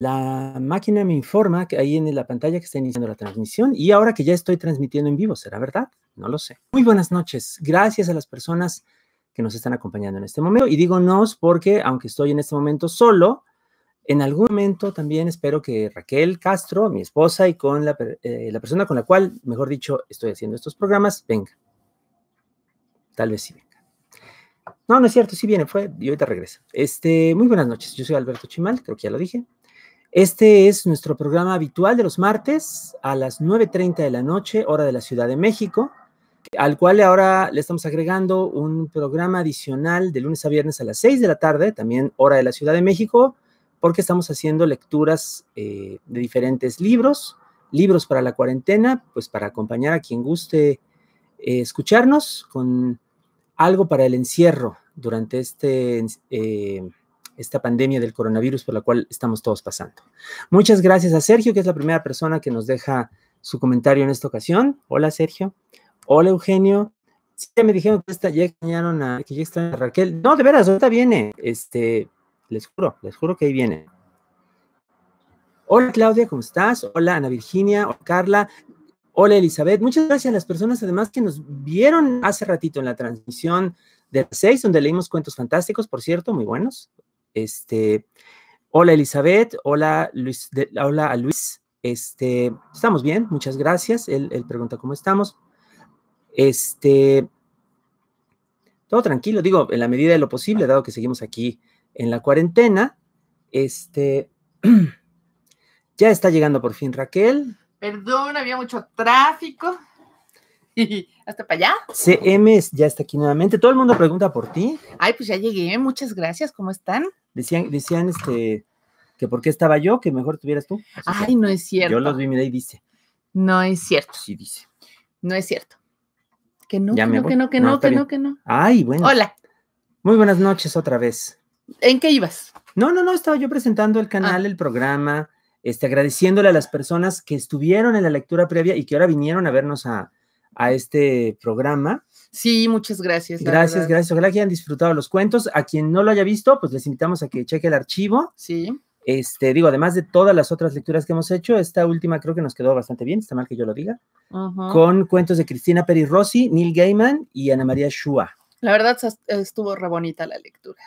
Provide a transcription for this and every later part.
La máquina me informa que ahí en la pantalla que está iniciando la transmisión y ahora que ya estoy transmitiendo en vivo, ¿será verdad? No lo sé. Muy buenas noches. Gracias a las personas que nos están acompañando en este momento. Y digo porque, aunque estoy en este momento solo, en algún momento también espero que Raquel Castro, mi esposa y con eh, la, persona con la cual, mejor dicho, estoy haciendo estos programas, venga. Tal vez sí venga. No, no es cierto, sí viene, fue y ahorita regresa. Este, muy buenas noches. Yo soy Alberto Chimal, creo que ya lo dije. Este es nuestro programa habitual de los martes a las 9.30 de la noche, hora de la Ciudad de México, al cual ahora le estamos agregando un programa adicional de lunes a viernes a las 6 de la tarde, también hora de la Ciudad de México, porque estamos haciendo lecturas eh, de diferentes libros, libros para la cuarentena, pues para acompañar a quien guste eh, escucharnos con algo para el encierro durante este eh, esta pandemia del coronavirus por la cual estamos todos pasando. Muchas gracias a Sergio, que es la primera persona que nos deja su comentario en esta ocasión. Hola, Sergio. Hola, Eugenio. Sí, me dijeron que ya extrañaron a, Raquel. No, de veras, ahorita viene. Este, les juro, les juro que ahí viene. Hola, Claudia, ¿cómo estás? Hola, Ana Virginia. Hola, Carla. Hola, Elizabeth. Muchas gracias a las personas, además, que nos vieron hace ratito en la transmisión de las seis, donde leímos cuentos fantásticos, por cierto, muy buenos. Este, hola Elizabeth, hola Luis, hola Luis. Este, estamos bien, muchas gracias. Él, pregunta cómo estamos. Este, todo tranquilo, digo, en la medida de lo posible, dado que seguimos aquí en la cuarentena. Este, ya está llegando por fin Raquel. Perdón, había mucho tráfico. ¿Hasta para allá? CM ya está aquí nuevamente. Todo el mundo pregunta por ti. Ay, pues ya llegué. Muchas gracias. ¿Cómo están? Decían, decían este, que porque estaba yo, que mejor tuvieras tú. Ay, no es cierto. Yo los vi, mira, y dice. No es cierto. Sí, dice. No es cierto. Que no, que no, que no, que no, que no, Ay, bueno. Hola. Muy buenas noches otra vez. ¿En qué ibas? No, no, no, estaba yo presentando el ah. canal, el programa, este, agradeciéndole a las personas que estuvieron en la lectura previa y que ahora vinieron a vernos a, a este programa. Sí, muchas gracias. Gracias, gracias. Ojalá que hayan disfrutado los cuentos. A quien no lo haya visto, pues les invitamos a que cheque el archivo. Sí. Este, digo, además de todas las otras lecturas que hemos hecho, esta última creo que nos quedó bastante bien, está mal que yo lo diga, con cuentos de Cristina Peri Rossi, Neil Gaiman y Ana María Shua. La verdad estuvo re bonita la lectura.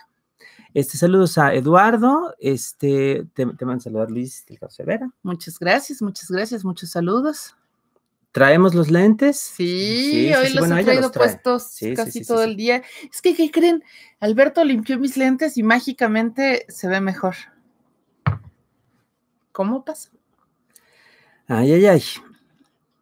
Este, saludos a Eduardo, este, te, te a saludar Luis del Severa. Muchas gracias, muchas gracias, muchos saludos. ¿Traemos los lentes? Sí, hoy los he traído puestos casi todo el día. Es que, ¿qué creen? Alberto limpió mis lentes y mágicamente se ve mejor. ¿Cómo pasó? Ay, ay, ay.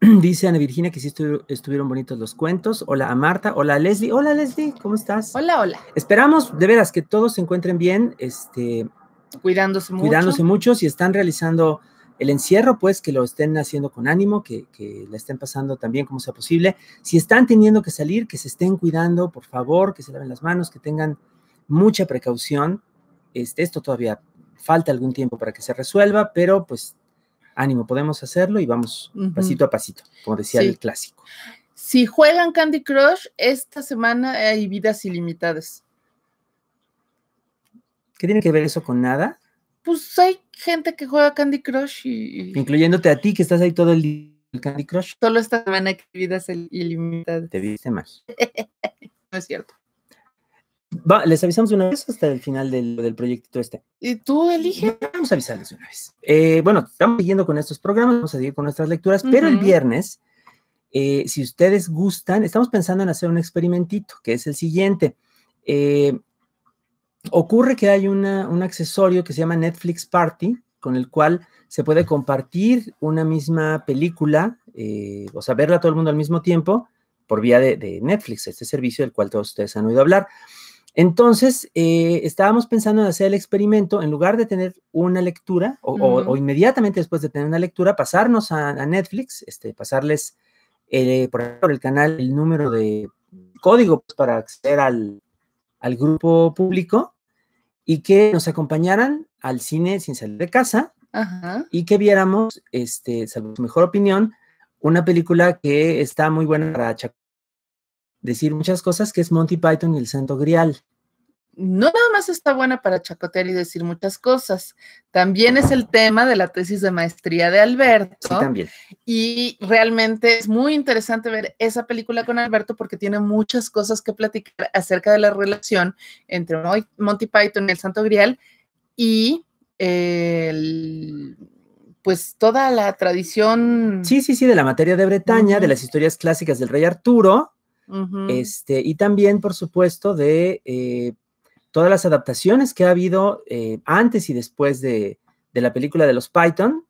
Dice Ana Virginia que sí estuvieron bonitos los cuentos. Hola a Marta, hola a Leslie. Hola Leslie, ¿cómo estás? Hola, hola. Esperamos de veras que todos se encuentren bien, este, cuidándose mucho. Cuidándose mucho si están realizando el encierro, pues que lo estén haciendo con ánimo, que, la estén pasando también como sea posible. Si están teniendo que salir, que se estén cuidando, por favor, que se laven las manos, que tengan mucha precaución. Este, esto todavía falta algún tiempo para que se resuelva, pero pues ánimo, podemos hacerlo y vamos pasito a pasito, como decía el clásico. Si juegan Candy Crush, esta semana hay vidas ilimitadas. ¿Qué tiene que ver eso con nada? pues hay gente que juega Candy Crush y... Incluyéndote a ti, que estás ahí todo el día el Candy Crush. Solo esta semana actividades ilimitadas. Te dice más. no es cierto. les avisamos una vez hasta el final del, del proyectito este. ¿Y tú eliges? Vamos a avisarles una vez. Eh, bueno, estamos siguiendo con estos programas, vamos a seguir con nuestras lecturas, pero el viernes, eh, si ustedes gustan, estamos pensando en hacer un experimentito, que es el siguiente. Eh, ocurre que hay un accesorio que se llama Netflix Party, con el cual se puede compartir una misma película, eh, o sea, verla todo el mundo al mismo tiempo por vía de, Netflix, este servicio del cual todos ustedes han oído hablar. Entonces, eh, estábamos pensando en hacer el experimento, en lugar de tener una lectura, o, inmediatamente después de tener una lectura, pasarnos a, Netflix, este, pasarles eh, por el canal el número de código pues, para acceder al, al grupo público y que nos acompañaran al cine sin salir de casa y que viéramos, este, salvo su mejor opinión, una película que está muy buena para decir muchas cosas, que es Monty Python y el Santo Grial no nada más está buena para chacotear y decir muchas cosas, también es el tema de la tesis de maestría de Alberto. también. Y realmente es muy interesante ver esa película con Alberto porque tiene muchas cosas que platicar acerca de la relación entre Monty Python y el Santo Grial y pues toda la tradición. Sí, sí, sí, de la materia de Bretaña, de las historias clásicas del rey Arturo, este, y también, por supuesto, de eh, todas las adaptaciones que ha habido eh, antes y después de, de, la película de los Python,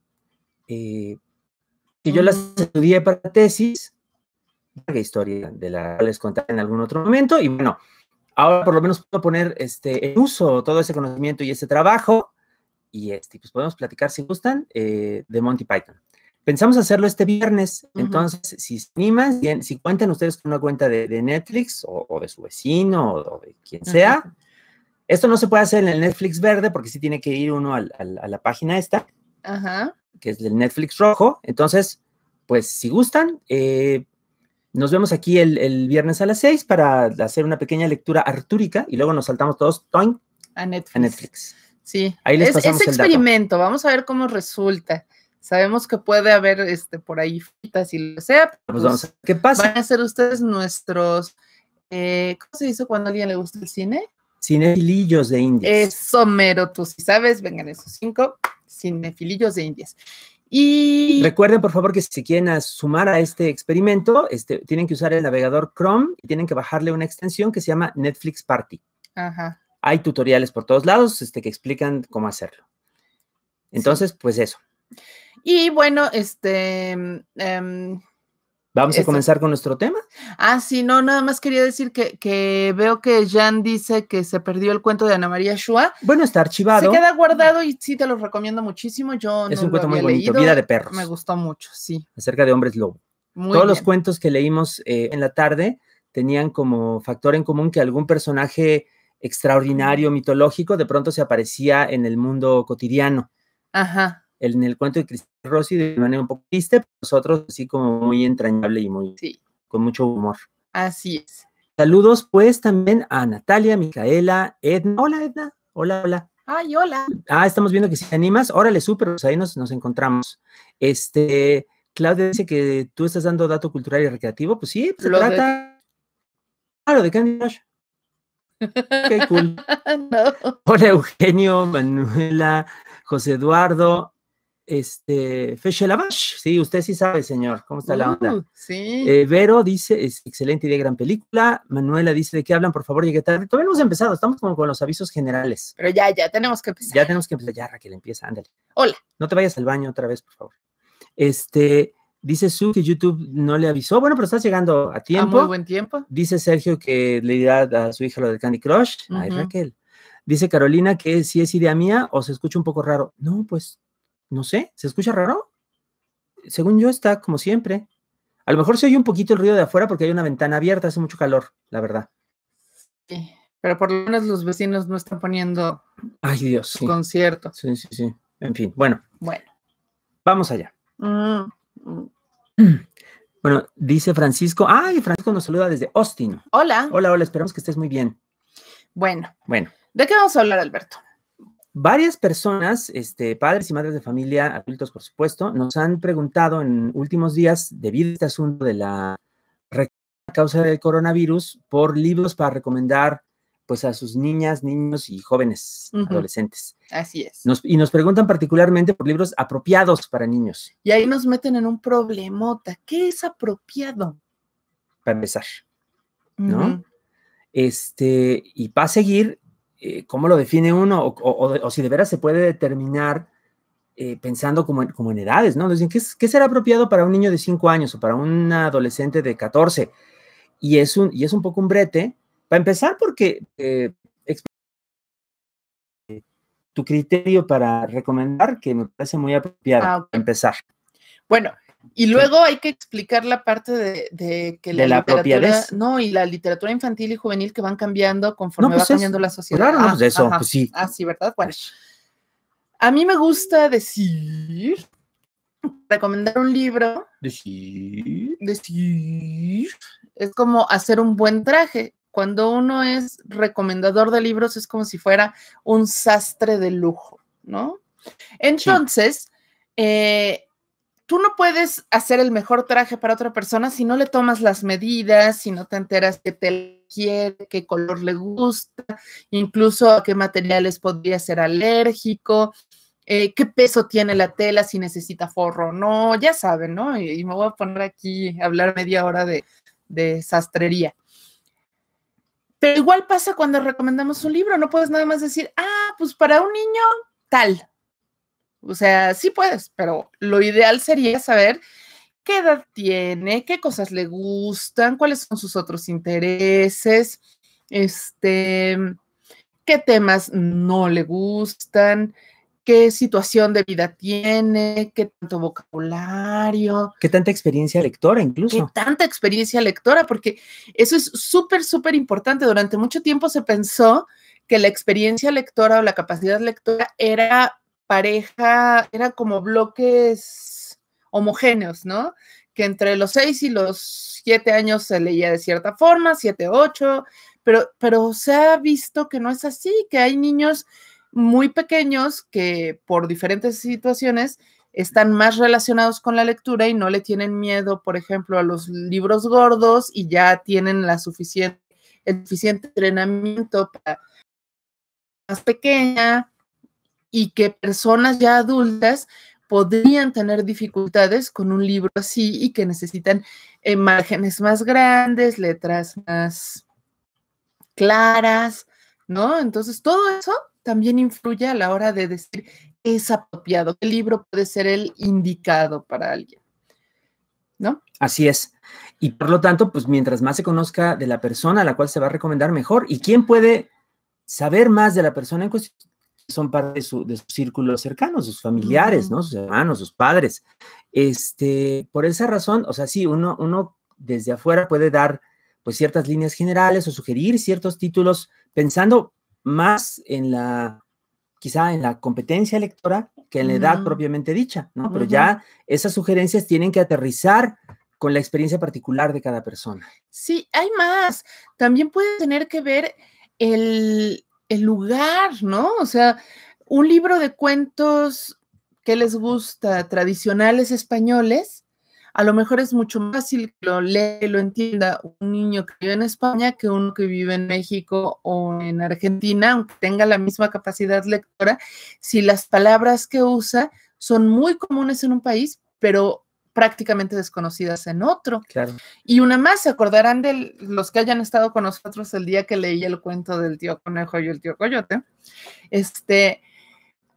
eh, que yo las estudié para tesis, larga historia de la les contaré en algún otro momento, y bueno, ahora por lo menos puedo poner este, en uso todo ese conocimiento y ese trabajo, y este, pues podemos platicar si gustan eh, de Monty Python. Pensamos hacerlo este viernes, entonces si se animan, si, si, cuentan ustedes con una cuenta de, de Netflix o, de su vecino o, de quien sea, esto no se puede hacer en el Netflix verde porque sí tiene que ir uno a la página esta, que es el Netflix rojo. Entonces, pues si gustan, eh, nos vemos aquí el, viernes a las 6 para hacer una pequeña lectura artúrica y luego nos saltamos todos a, Netflix. Sí, ahí les es experimento, vamos a ver cómo resulta. Sabemos que puede haber este, por ahí fitas y lo sea. Pues, vamos a ver qué pasa. Van a ser ustedes nuestros. Eh, ¿Cómo se dice cuando a alguien le gusta el cine? Cinefilillos de indias. Eso mero, tú si sabes, vengan esos cinco cinefilillos de indias. Y recuerden, por favor, que si quieren sumar a este experimento, este, tienen que usar el navegador Chrome y tienen que bajarle una extensión que se llama Netflix Party. Ajá. Hay tutoriales por todos lados este, que explican cómo hacerlo. Entonces, pues eso. Y bueno, este, em, Vamos a comenzar con nuestro tema. Ah, sí, no, nada más quería decir que, veo que Jan dice que se perdió el cuento de Ana María Shua. Bueno, está archivado. Se queda guardado y sí, te lo recomiendo muchísimo. Yo es un cuento muy bonito, Vida de perros. Me gustó mucho, sí. Acerca de hombres lobo. Todos los cuentos que leímos eh, en la tarde tenían como factor en común que algún personaje extraordinario, mitológico, de pronto se aparecía en el mundo cotidiano. Ajá en el cuento de Cristina Rossi de manera un poco triste, nosotros así como muy entrañable y muy con mucho humor. Así es. Saludos pues también a Natalia, Micaela, Edna. Hola Edna, hola, hola. Ay, hola. Ah, estamos viendo que si animas, órale, súper, pues ahí nos, nos encontramos. Este, Claudia dice que tú estás dando dato cultural y recreativo, pues sí, pues, se trata. De... Ah, lo de Candy Qué cool. Hola Eugenio, Manuela, José Eduardo, este, Feshelabash, sí, usted sí sabe, señor, ¿cómo está la uh, onda? Sí. Eh, Vero dice, es excelente idea, gran película. Manuela dice, ¿de qué hablan? Por favor, llegué tarde. Todavía hemos empezado, estamos como con los avisos generales. Pero ya, ya, tenemos que empezar. Ya tenemos que empezar, ya, Raquel, empieza, ándale. Hola. No te vayas al baño otra vez, por favor. Este, dice Su que YouTube no le avisó. Bueno, pero estás llegando a tiempo. A muy buen tiempo. Dice Sergio que le dirá a su hija lo de Candy Crush. Ay, Raquel. Dice Carolina que si es idea mía o se escucha un poco raro. No, pues no sé, ¿se escucha raro? Según yo está como siempre. A lo mejor se oye un poquito el ruido de afuera porque hay una ventana abierta, hace mucho calor, la verdad. Sí, pero por lo menos los vecinos no están poniendo Ay, Dios, concierto. Sí, sí, sí. En fin, bueno. Bueno. Vamos allá. Mm, mm. Bueno, dice Francisco. Ay, Francisco nos saluda desde Austin. Hola. Hola, hola, esperamos que estés muy bien. Bueno. Bueno. ¿De qué vamos a hablar, Alberto? Varias personas, este, padres y madres de familia, adultos por supuesto, nos han preguntado en últimos días, debido a este asunto de la causa del coronavirus, por libros para recomendar pues a sus niñas, niños y jóvenes adolescentes. Así es. y nos preguntan particularmente por libros apropiados para niños. Y ahí nos meten en un problemota. ¿Qué es apropiado? Para empezar, ¿no? Este, y para seguir, eh, cómo lo define uno o, si de veras se puede determinar eh, pensando como en, como edades, ¿no? ¿qué, ¿qué, será apropiado para un niño de 5 años o para un adolescente de 14? Y es un, y es un poco un brete, para empezar porque eh, tu criterio para recomendar, que me parece muy apropiado ah, empezar. Bueno, y luego hay que explicar la parte de, que la, No, y la literatura infantil y juvenil que van cambiando conforme pues va cambiando la sociedad. Claro, ah, pues eso, pues sí. Ah, sí, ¿verdad? Bueno. A mí me gusta decir, recomendar un libro. Decir. Decir. Es como hacer un buen traje. Cuando uno es recomendador de libros, es como si fuera un sastre de lujo, ¿no? Entonces, eh, tú no puedes hacer el mejor traje para otra persona si no le tomas las medidas, si no te enteras qué tela quiere, qué color le gusta, incluso a qué materiales podría ser alérgico, eh, qué peso tiene la tela, si necesita forro no, ya saben, ¿no? Y, me voy a poner aquí a hablar media hora de, de sastrería. Pero igual pasa cuando recomendamos un libro, no puedes nada más decir, ah, pues para un niño tal, o sea, sí puedes, pero lo ideal sería saber qué edad tiene, qué cosas le gustan, cuáles son sus otros intereses, este, qué temas no le gustan, qué situación de vida tiene, qué tanto vocabulario. Qué tanta experiencia lectora incluso. Qué tanta experiencia lectora, porque eso es súper, súper importante. Durante mucho tiempo se pensó que la experiencia lectora o la capacidad lectora era pareja, era como bloques homogéneos, ¿no? Que entre los seis y los siete años se leía de cierta forma, siete, ocho, pero, pero se ha visto que no es así, que hay niños muy pequeños que por diferentes situaciones están más relacionados con la lectura y no le tienen miedo, por ejemplo, a los libros gordos y ya tienen la suficiente, el suficiente entrenamiento para más pequeña, y que personas ya adultas podrían tener dificultades con un libro así y que necesitan imágenes eh, márgenes más grandes, letras más claras, ¿no? Entonces, todo eso también influye a la hora de decir es apropiado, qué libro puede ser el indicado para alguien, ¿no? Así es. Y por lo tanto, pues mientras más se conozca de la persona a la cual se va a recomendar, mejor. ¿Y quién puede saber más de la persona en cuestión? son parte de su, círculos cercanos, sus familiares, ¿no? Sus hermanos, sus padres. Este, por esa razón, o sea, sí, uno, uno desde afuera puede dar pues ciertas líneas generales o sugerir ciertos títulos pensando más en la, quizá en la competencia lectora que en la edad propiamente dicha, Pero ya esas sugerencias tienen que aterrizar con la experiencia particular de cada persona. Sí, hay más. También puede tener que ver el, el lugar, ¿no? O sea, un libro de cuentos que les gusta, tradicionales españoles, a lo mejor es mucho más fácil que lo y lo entienda un niño que vive en España que uno que vive en México o en Argentina, aunque tenga la misma capacidad lectora, si las palabras que usa son muy comunes en un país, pero prácticamente desconocidas en otro. Y una más, se acordarán de los que hayan estado con nosotros el día que leí el cuento del tío conejo y el tío coyote. Este,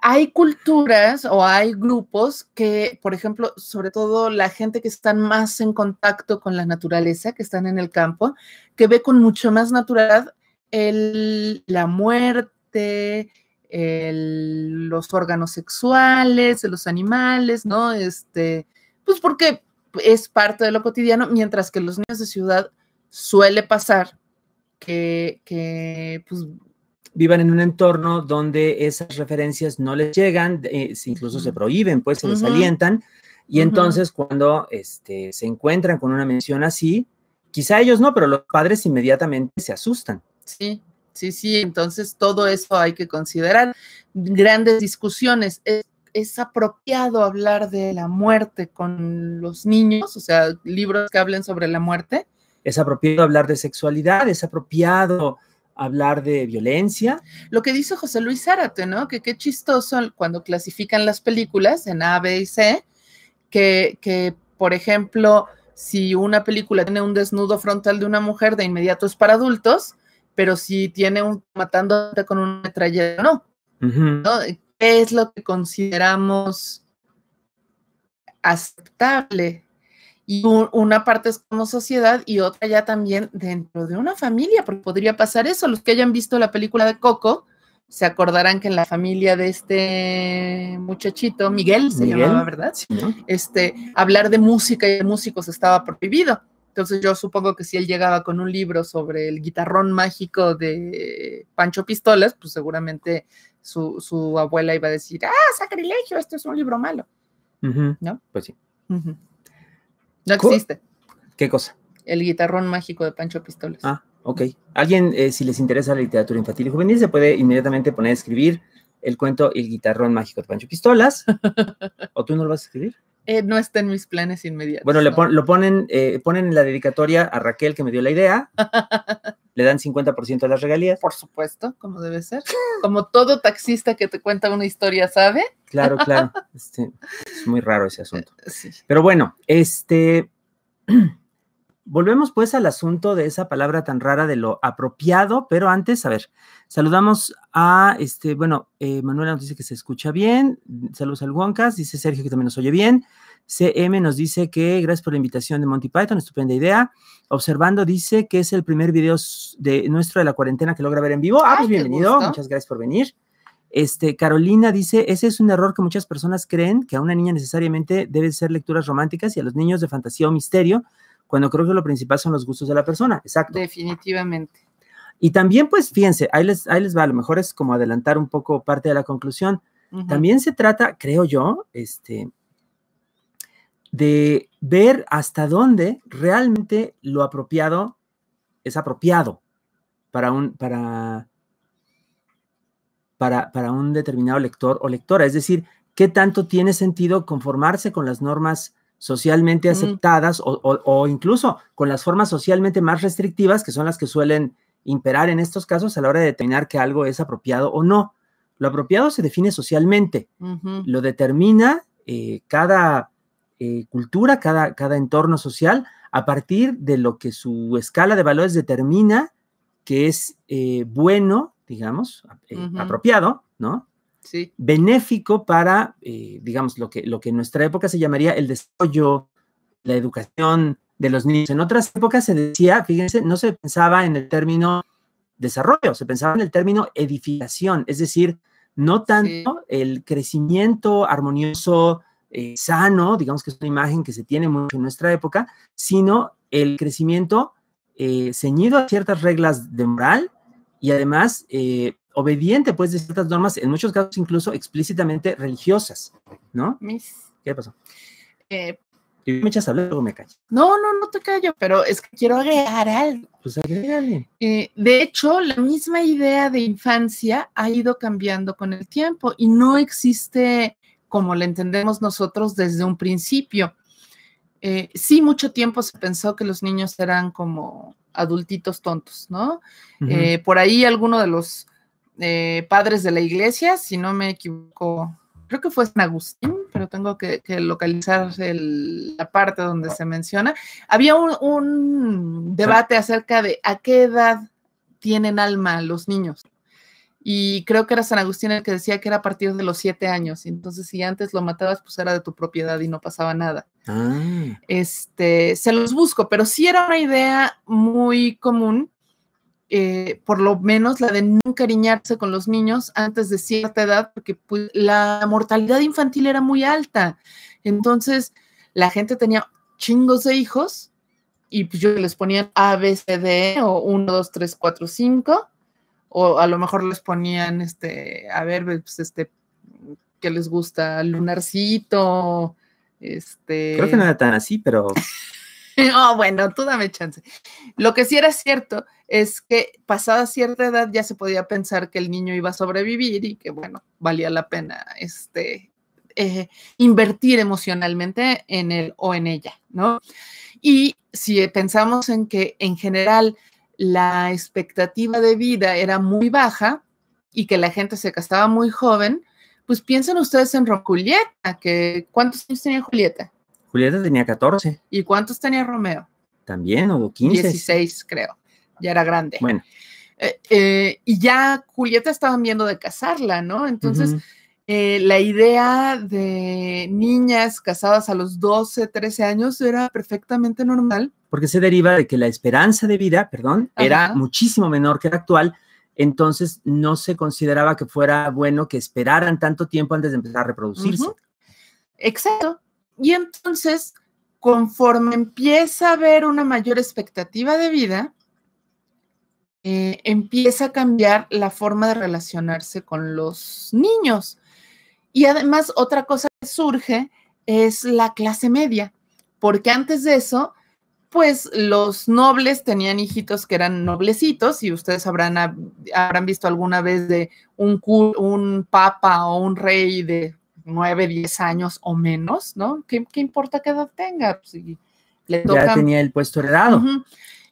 hay culturas o hay grupos que, por ejemplo, sobre todo la gente que están más en contacto con la naturaleza, que están en el campo, que ve con mucho más naturalidad la muerte, los órganos sexuales, los animales, ¿no? Este, pues porque es parte de lo cotidiano, mientras que los niños de ciudad suele pasar que, pues, vivan en un entorno donde esas referencias no les llegan, eh, incluso se prohíben, pues se les alientan. Y entonces cuando este, se encuentran con una mención así, quizá ellos no, pero los padres inmediatamente se asustan. Sí, sí, sí, entonces todo eso hay que considerar. Grandes discusiones es apropiado hablar de la muerte con los niños, o sea, libros que hablen sobre la muerte. Es apropiado hablar de sexualidad, es apropiado hablar de violencia. Lo que dice José Luis Zárate, ¿no? Que qué chistoso cuando clasifican las películas en A, B y C, que, por ejemplo, si una película tiene un desnudo frontal de una mujer, de inmediato es para adultos, pero si tiene un matándote con una metrallero, no. ¿no? es lo que consideramos aceptable. Y una parte es como sociedad y otra ya también dentro de una familia, porque podría pasar eso. Los que hayan visto la película de Coco se acordarán que en la familia de este muchachito, Miguel se llamaba, ¿verdad? Este, hablar de música y de músicos estaba prohibido. Entonces yo supongo que si él llegaba con un libro sobre el guitarrón mágico de Pancho Pistolas, pues seguramente su, abuela iba a decir, ah, sacrilegio, esto es un libro malo. ¿No? Pues sí. No existe. ¿Qué cosa? El guitarrón mágico de Pancho Pistolas. Ah, ok. Alguien, eh, si les interesa la literatura infantil y juvenil, se puede inmediatamente poner a escribir el cuento El guitarrón mágico de Pancho Pistolas. ¿O tú no lo vas a escribir? Eh, no está en mis planes inmediatos. Bueno, lo ponen, eh, ponen en la dedicatoria a Raquel que me dio la idea. le dan 50% de las regalías. Por supuesto, como debe ser. Como todo taxista que te cuenta una historia sabe. Claro, claro. Este, es muy raro ese asunto. Pero bueno, este. Volvemos pues al asunto de esa palabra tan rara de lo apropiado, pero antes, a ver, saludamos a, este, bueno, eh, Manuela nos dice que se escucha bien, saludos al Wonkas, dice Sergio que también nos oye bien, CM nos dice que gracias por la invitación de Monty Python, estupenda idea, Observando dice que es el primer video de, nuestro de la cuarentena que logra ver en vivo, ah, pues bienvenido, muchas gracias por venir. Este, Carolina dice, ese es un error que muchas personas creen que a una niña necesariamente deben ser lecturas románticas y a los niños de fantasía o misterio, cuando creo que lo principal son los gustos de la persona, exacto. Definitivamente. Y también, pues, fíjense, ahí les, ahí les va, a lo mejor es como adelantar un poco parte de la conclusión. También se trata, creo yo, este, de ver hasta dónde realmente lo apropiado es apropiado para un, para, para, para un determinado lector o lectora. Es decir, qué tanto tiene sentido conformarse con las normas socialmente aceptadas o, incluso con las formas socialmente más restrictivas, que son las que suelen imperar en estos casos a la hora de determinar que algo es apropiado o no. Lo apropiado se define socialmente, lo determina eh, cada eh, cultura, cada, cada entorno social, a partir de lo que su escala de valores determina que es eh, bueno, digamos, apropiado, ¿no? sí. benéfico para, eh, digamos, lo que, lo que en nuestra época se llamaría el desarrollo, la educación de los niños. En otras épocas se decía, fíjense, no se pensaba en el término desarrollo, se pensaba en el término edificación, es decir, no tanto el crecimiento armonioso, eh, sano, digamos que es una imagen que se tiene mucho en nuestra época, sino el crecimiento eh, ceñido a ciertas reglas de moral y además obediente, pues, de ciertas normas, en muchos casos incluso explícitamente religiosas, ¿no? ¿Qué pasó? Eh, me echas a hablar, luego me callo. No, no, no te callo, pero es que quiero agregar algo. Pues eh, de hecho, la misma idea de infancia ha ido cambiando con el tiempo y no existe como la entendemos nosotros desde un principio. Eh, sí, mucho tiempo se pensó que los niños eran como adultitos tontos, ¿no? por ahí alguno de los eh, padres de la iglesia, si no me equivoco, creo que fue San Agustín, pero tengo que, localizar la parte donde se menciona. Había un, debate acerca de a qué edad tienen alma los niños. Y creo que era San Agustín el que decía que era a partir de los siete años. Entonces, si antes lo matabas, pues era de tu propiedad y no pasaba nada. Ah. Este, se los busco, pero sí era una idea muy común eh, por lo menos la de no cariñarse con los niños antes de cierta edad, porque pues, la mortalidad infantil era muy alta. Entonces, la gente tenía chingos de hijos y pues yo les ponía A, B, C, D o 1, 2, 3, 4, 5 o a lo mejor les ponían este, a ver, pues este, que les gusta, lunarcito, este... Creo que no era tan así, pero... oh, bueno, tú dame chance. Lo que sí era cierto es que pasada cierta edad ya se podía pensar que el niño iba a sobrevivir y que, bueno, valía la pena este, eh, invertir emocionalmente en él o en ella, ¿no? Y si pensamos en que en general la expectativa de vida era muy baja y que la gente se casaba muy joven, pues piensen ustedes en Julieta, que ¿cuántos años tenía Julieta? Julieta tenía 14. ¿Y cuántos tenía Romeo? También, o 15. 16, creo. Ya era grande. Bueno. Eh, eh, y ya Julieta estaban viendo de casarla, ¿no? Entonces, eh, la idea de niñas casadas a los 12, 13 años era perfectamente normal. Porque se deriva de que la esperanza de vida, perdón, era muchísimo menor que la actual, entonces no se consideraba que fuera bueno que esperaran tanto tiempo antes de empezar a reproducirse. Exacto. Y entonces, conforme empieza a haber una mayor expectativa de vida, eh, empieza a cambiar la forma de relacionarse con los niños. Y además, otra cosa que surge es la clase media, porque antes de eso, pues los nobles tenían hijitos que eran noblecitos y ustedes habrán, habrán visto alguna vez de un papa o un rey de 9, 10 años o menos, ¿no? ¿Qué, importa qué edad tenga? Pues, ya tenía el puesto heredado.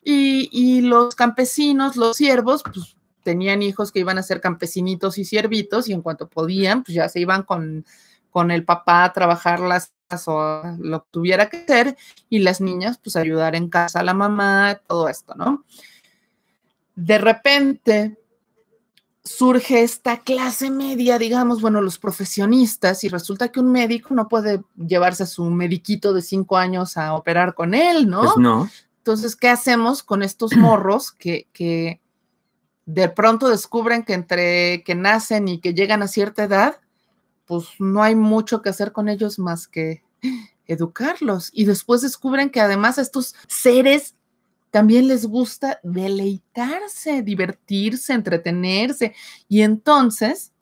y, los campesinos, los siervos, pues tenían hijos que iban a ser campesinitos y siervitos y en cuanto podían, pues ya se iban con, con el papá a trabajar las o lo que tuviera que hacer y las niñas pues ayudar en casa a la mamá, todo esto, ¿no? De repente, surge esta clase media, digamos, bueno, los profesionistas, y resulta que un médico no puede llevarse a su mediquito de cinco años a operar con él, ¿no? Pues no. Entonces, ¿qué hacemos con estos morros que, que, de pronto descubren que entre que nacen y que llegan a cierta edad, pues no hay mucho que hacer con ellos más que educarlos. Y después descubren que además estos seres también les gusta deleitarse, divertirse, entretenerse. Y entonces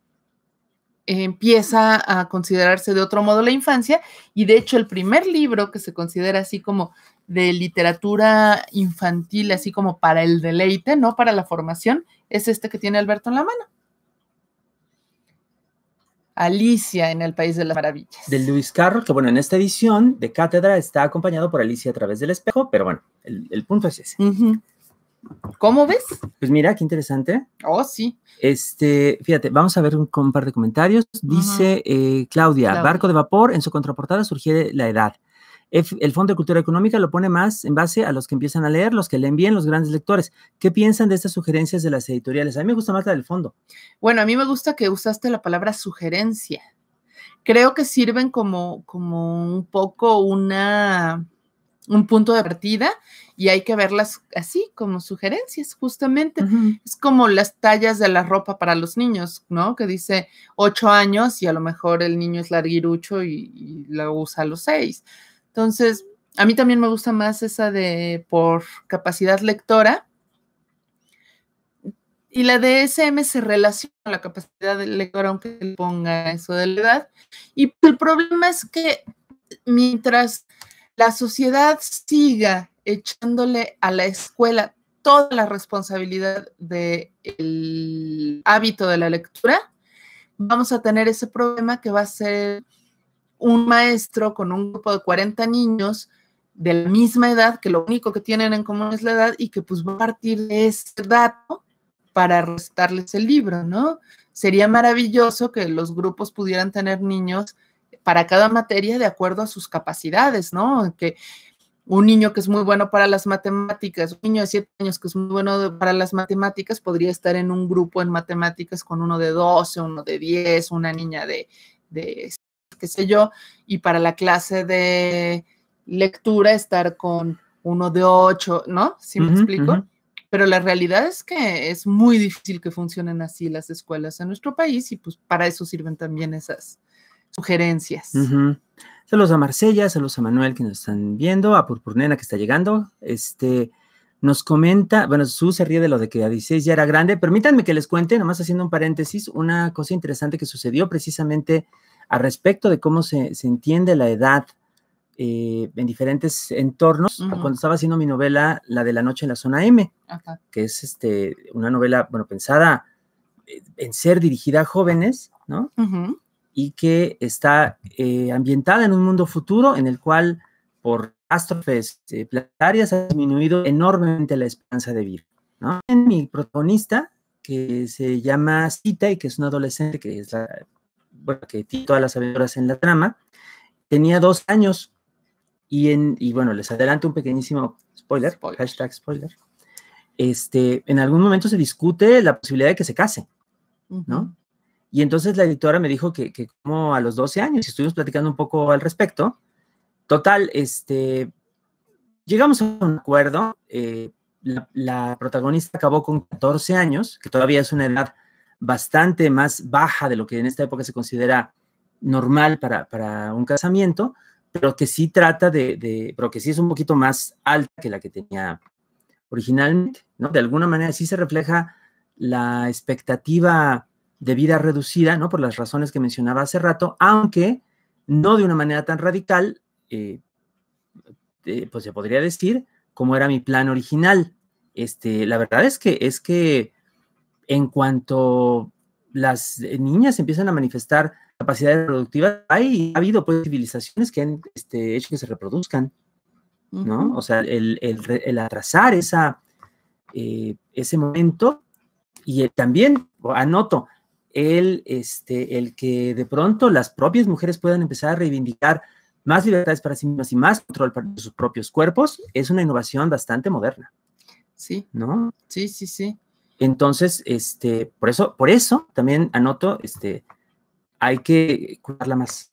empieza a considerarse de otro modo la infancia y de hecho el primer libro que se considera así como de literatura infantil, así como para el deleite, no para la formación, es este que tiene Alberto en la mano. Alicia en el País de las Maravillas. De Luis Carlos, que bueno, en esta edición de Cátedra está acompañado por Alicia a través del espejo, pero bueno, el, punto es ese. ¿Cómo ves? Pues mira, qué interesante. Oh, sí. Este, fíjate, vamos a ver un, par de comentarios. Dice eh, Claudia, barco de vapor, en su contraportada surgió la edad el Fondo de Cultura Económica lo pone más en base a los que empiezan a leer, los que leen bien, los grandes lectores. ¿Qué piensan de estas sugerencias de las editoriales? A mí me gusta más la del fondo. Bueno, a mí me gusta que usaste la palabra sugerencia. Creo que sirven como, como un poco una, un punto de partida y hay que verlas así, como sugerencias, justamente. Es como las tallas de la ropa para los niños, ¿no? Que dice ocho años y a lo mejor el niño es larguirucho y, y lo usa a los seis. Entonces, a mí también me gusta más esa de por capacidad lectora. Y la DSM se relaciona con la capacidad lectora, aunque le ponga eso de la edad. Y el problema es que mientras la sociedad siga echándole a la escuela toda la responsabilidad del hábito de la lectura, vamos a tener ese problema que va a ser un maestro con un grupo de 40 niños de la misma edad, que lo único que tienen en común es la edad y que pues va a partir de ese dato para restarles el libro, ¿no? Sería maravilloso que los grupos pudieran tener niños para cada materia de acuerdo a sus capacidades, ¿no? Que un niño que es muy bueno para las matemáticas, un niño de 7 años que es muy bueno para las matemáticas, podría estar en un grupo en matemáticas con uno de 12, uno de 10, una niña de, de qué sé yo, y para la clase de lectura estar con uno de ocho, ¿no? ¿Sí me explico? Pero la realidad es que es muy difícil que funcionen así las escuelas en nuestro país y pues para eso sirven también esas sugerencias. Saludos a Marsella, saludos a Manuel que nos están viendo, a Purpurnena que está llegando. Este, nos comenta, bueno, Su se ríe de lo de que a 16 ya era grande. Permítanme que les cuente, nomás haciendo un paréntesis, una cosa interesante que sucedió precisamente a respecto de cómo se, entiende la edad eh, en diferentes entornos. Cuando estaba haciendo mi novela, la de la noche en la zona M, que es este, una novela, bueno, pensada eh, en ser dirigida a jóvenes, ¿no? Y que está eh, ambientada en un mundo futuro en el cual por catástrofes eh, planetarias ha disminuido enormemente la esperanza de vida. En mi protagonista, que se llama Cita y que es una adolescente que es la, bueno, que tiene todas las aventuras en la trama, tenía dos años y, en, y bueno, les adelanto un pequeñísimo spoiler, spoiler, hashtag spoiler. Este, en algún momento se discute la posibilidad de que se case, ¿no? Y entonces la editora me dijo que, que como a los 12 años, y estuvimos platicando un poco al respecto, Total, este, llegamos a un acuerdo. Eh, la, protagonista acabó con 14 años, que todavía es una edad bastante más baja de lo que en esta época se considera normal para, un casamiento, pero que sí trata de, de, pero que sí es un poquito más alta que la que tenía originalmente, ¿no? De alguna manera sí se refleja la expectativa de vida reducida, ¿no? Por las razones que mencionaba hace rato, aunque no de una manera tan radical, eh, eh, pues se podría decir, cómo era mi plan original. Este, la verdad es que, es que en cuanto las eh, niñas empiezan a manifestar capacidades productivas, hay, ha habido pues, civilizaciones que han este, hecho que se reproduzcan, ¿no? O sea, el, el, atrasar esa, ese momento y también, anoto, el, este, el que de pronto las propias mujeres puedan empezar a reivindicar más libertades para sí mismas y más control para sus propios cuerpos, es una innovación bastante moderna. Sí. ¿No? Sí, sí, sí. Entonces, este, por eso, por eso también anoto, este, hay que cuidarla más.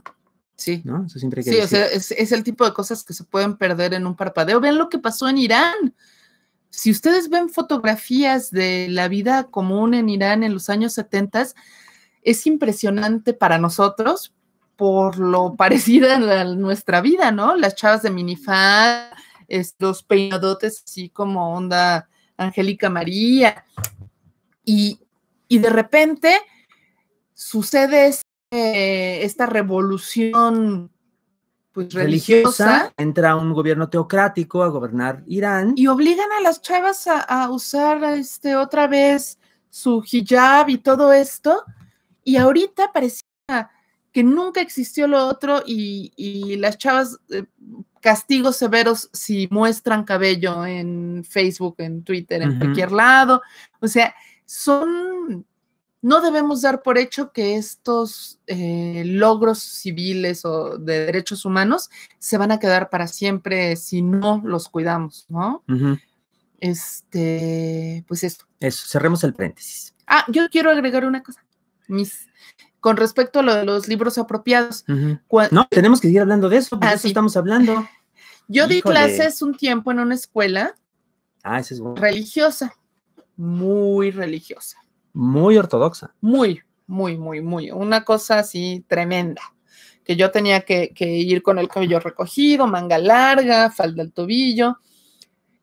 Sí. ¿No? Eso siempre hay que Sí, o sea, es, es, el tipo de cosas que se pueden perder en un parpadeo. Vean lo que pasó en Irán. Si ustedes ven fotografías de la vida común en Irán en los años 70, es impresionante para nosotros, por lo parecida a nuestra vida, ¿no? Las chavas de minifan, los peinadotes así como onda Angélica María. Y, de repente sucede este, eh, esta revolución pues, religiosa. Entra un gobierno teocrático a gobernar Irán. Y obligan a las chavas a, usar este, otra vez su hijab y todo esto. Y ahorita parece que nunca existió lo otro y, las chavas, eh, castigos severos si muestran cabello en Facebook, en Twitter, en cualquier lado. O sea, son, no debemos dar por hecho que estos eh, logros civiles o de derechos humanos se van a quedar para siempre si no los cuidamos, ¿no? Este, pues esto. Eso, cerremos el paréntesis. Ah, yo quiero agregar una cosa. Mis, con respecto a lo de los libros apropiados. No, tenemos que seguir hablando de eso, porque ah, eso estamos hablando. Yo di clases un tiempo en una escuela ah, es religiosa, muy religiosa. Muy ortodoxa. Muy, muy, muy, muy. Una cosa así tremenda, que yo tenía que, ir con el cabello recogido, manga larga, falda al tobillo.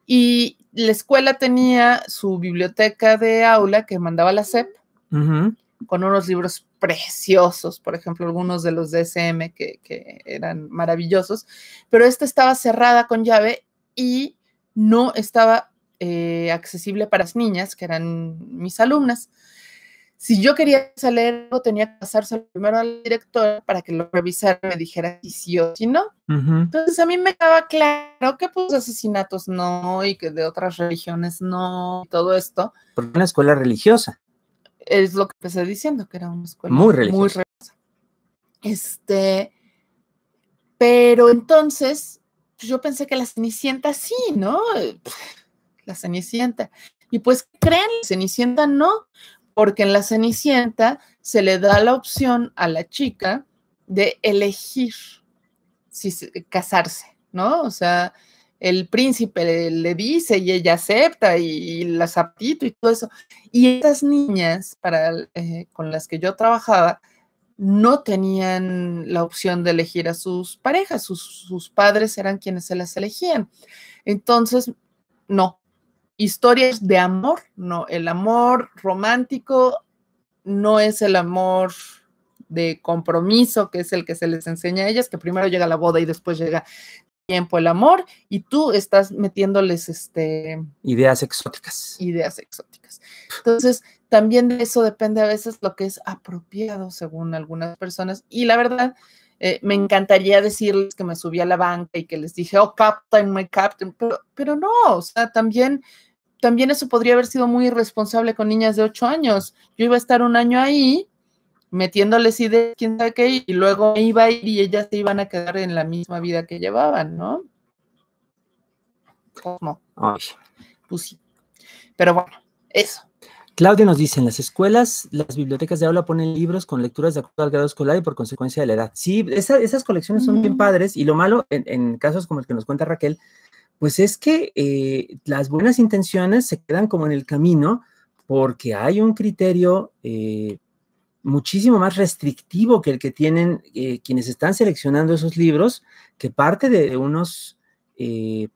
Y la escuela tenía su biblioteca de aula que mandaba la SEP. Uh con unos libros preciosos, por ejemplo, algunos de los DSM que, que eran maravillosos, pero esta estaba cerrada con llave y no estaba eh, accesible para las niñas, que eran mis alumnas. Si yo quería salir, tenía que pasarse primero al director para que lo revisara y me dijera si sí o si no. Entonces a mí me quedaba claro que pues asesinatos no y que de otras religiones no y todo esto. Porque una escuela religiosa es lo que empecé diciendo, que era una escuela muy religiosa. Muy Este, pero entonces pues, yo pensé que la Cenicienta sí, ¿no? La Cenicienta. Y pues, creen? La Cenicienta no, porque en la Cenicienta se le da la opción a la chica de elegir si casarse, ¿no? O sea, el príncipe le, dice y ella acepta y, la las y todo eso. Y esas niñas para, eh, con las que yo trabajaba no tenían la opción de elegir a sus parejas, sus, sus padres eran quienes se las elegían. Entonces, no, historias de amor, no, el amor romántico no es el amor de compromiso, que es el que se les enseña a ellas, que primero llega la boda y después llega tiempo el amor y tú estás metiéndoles este ideas exóticas. Ideas exóticas. Entonces, también de eso depende a veces lo que es apropiado según algunas personas y la verdad eh, me encantaría decirles que me subí a la banca y que les dije, oh, captain, my captain, pero, pero no, o sea, también también eso podría haber sido muy irresponsable con niñas de ocho años. Yo iba a estar un año ahí metiéndoles ideas, quién sabe qué, y luego iba a ir y ellas se iban a quedar en la misma vida que llevaban, ¿no? ¿Cómo? Ay. Pues sí. Pero bueno, eso. Claudia nos dice, en las escuelas, las bibliotecas de aula ponen libros con lecturas de acuerdo al grado escolar y por consecuencia de la edad. Sí, esas colecciones son bien padres y lo malo, en, casos como el que nos cuenta Raquel, pues es que eh, las buenas intenciones se quedan como en el camino porque hay un criterio eh, muchísimo más restrictivo que el que tienen eh, quienes están seleccionando esos libros, que parte de, unos eh,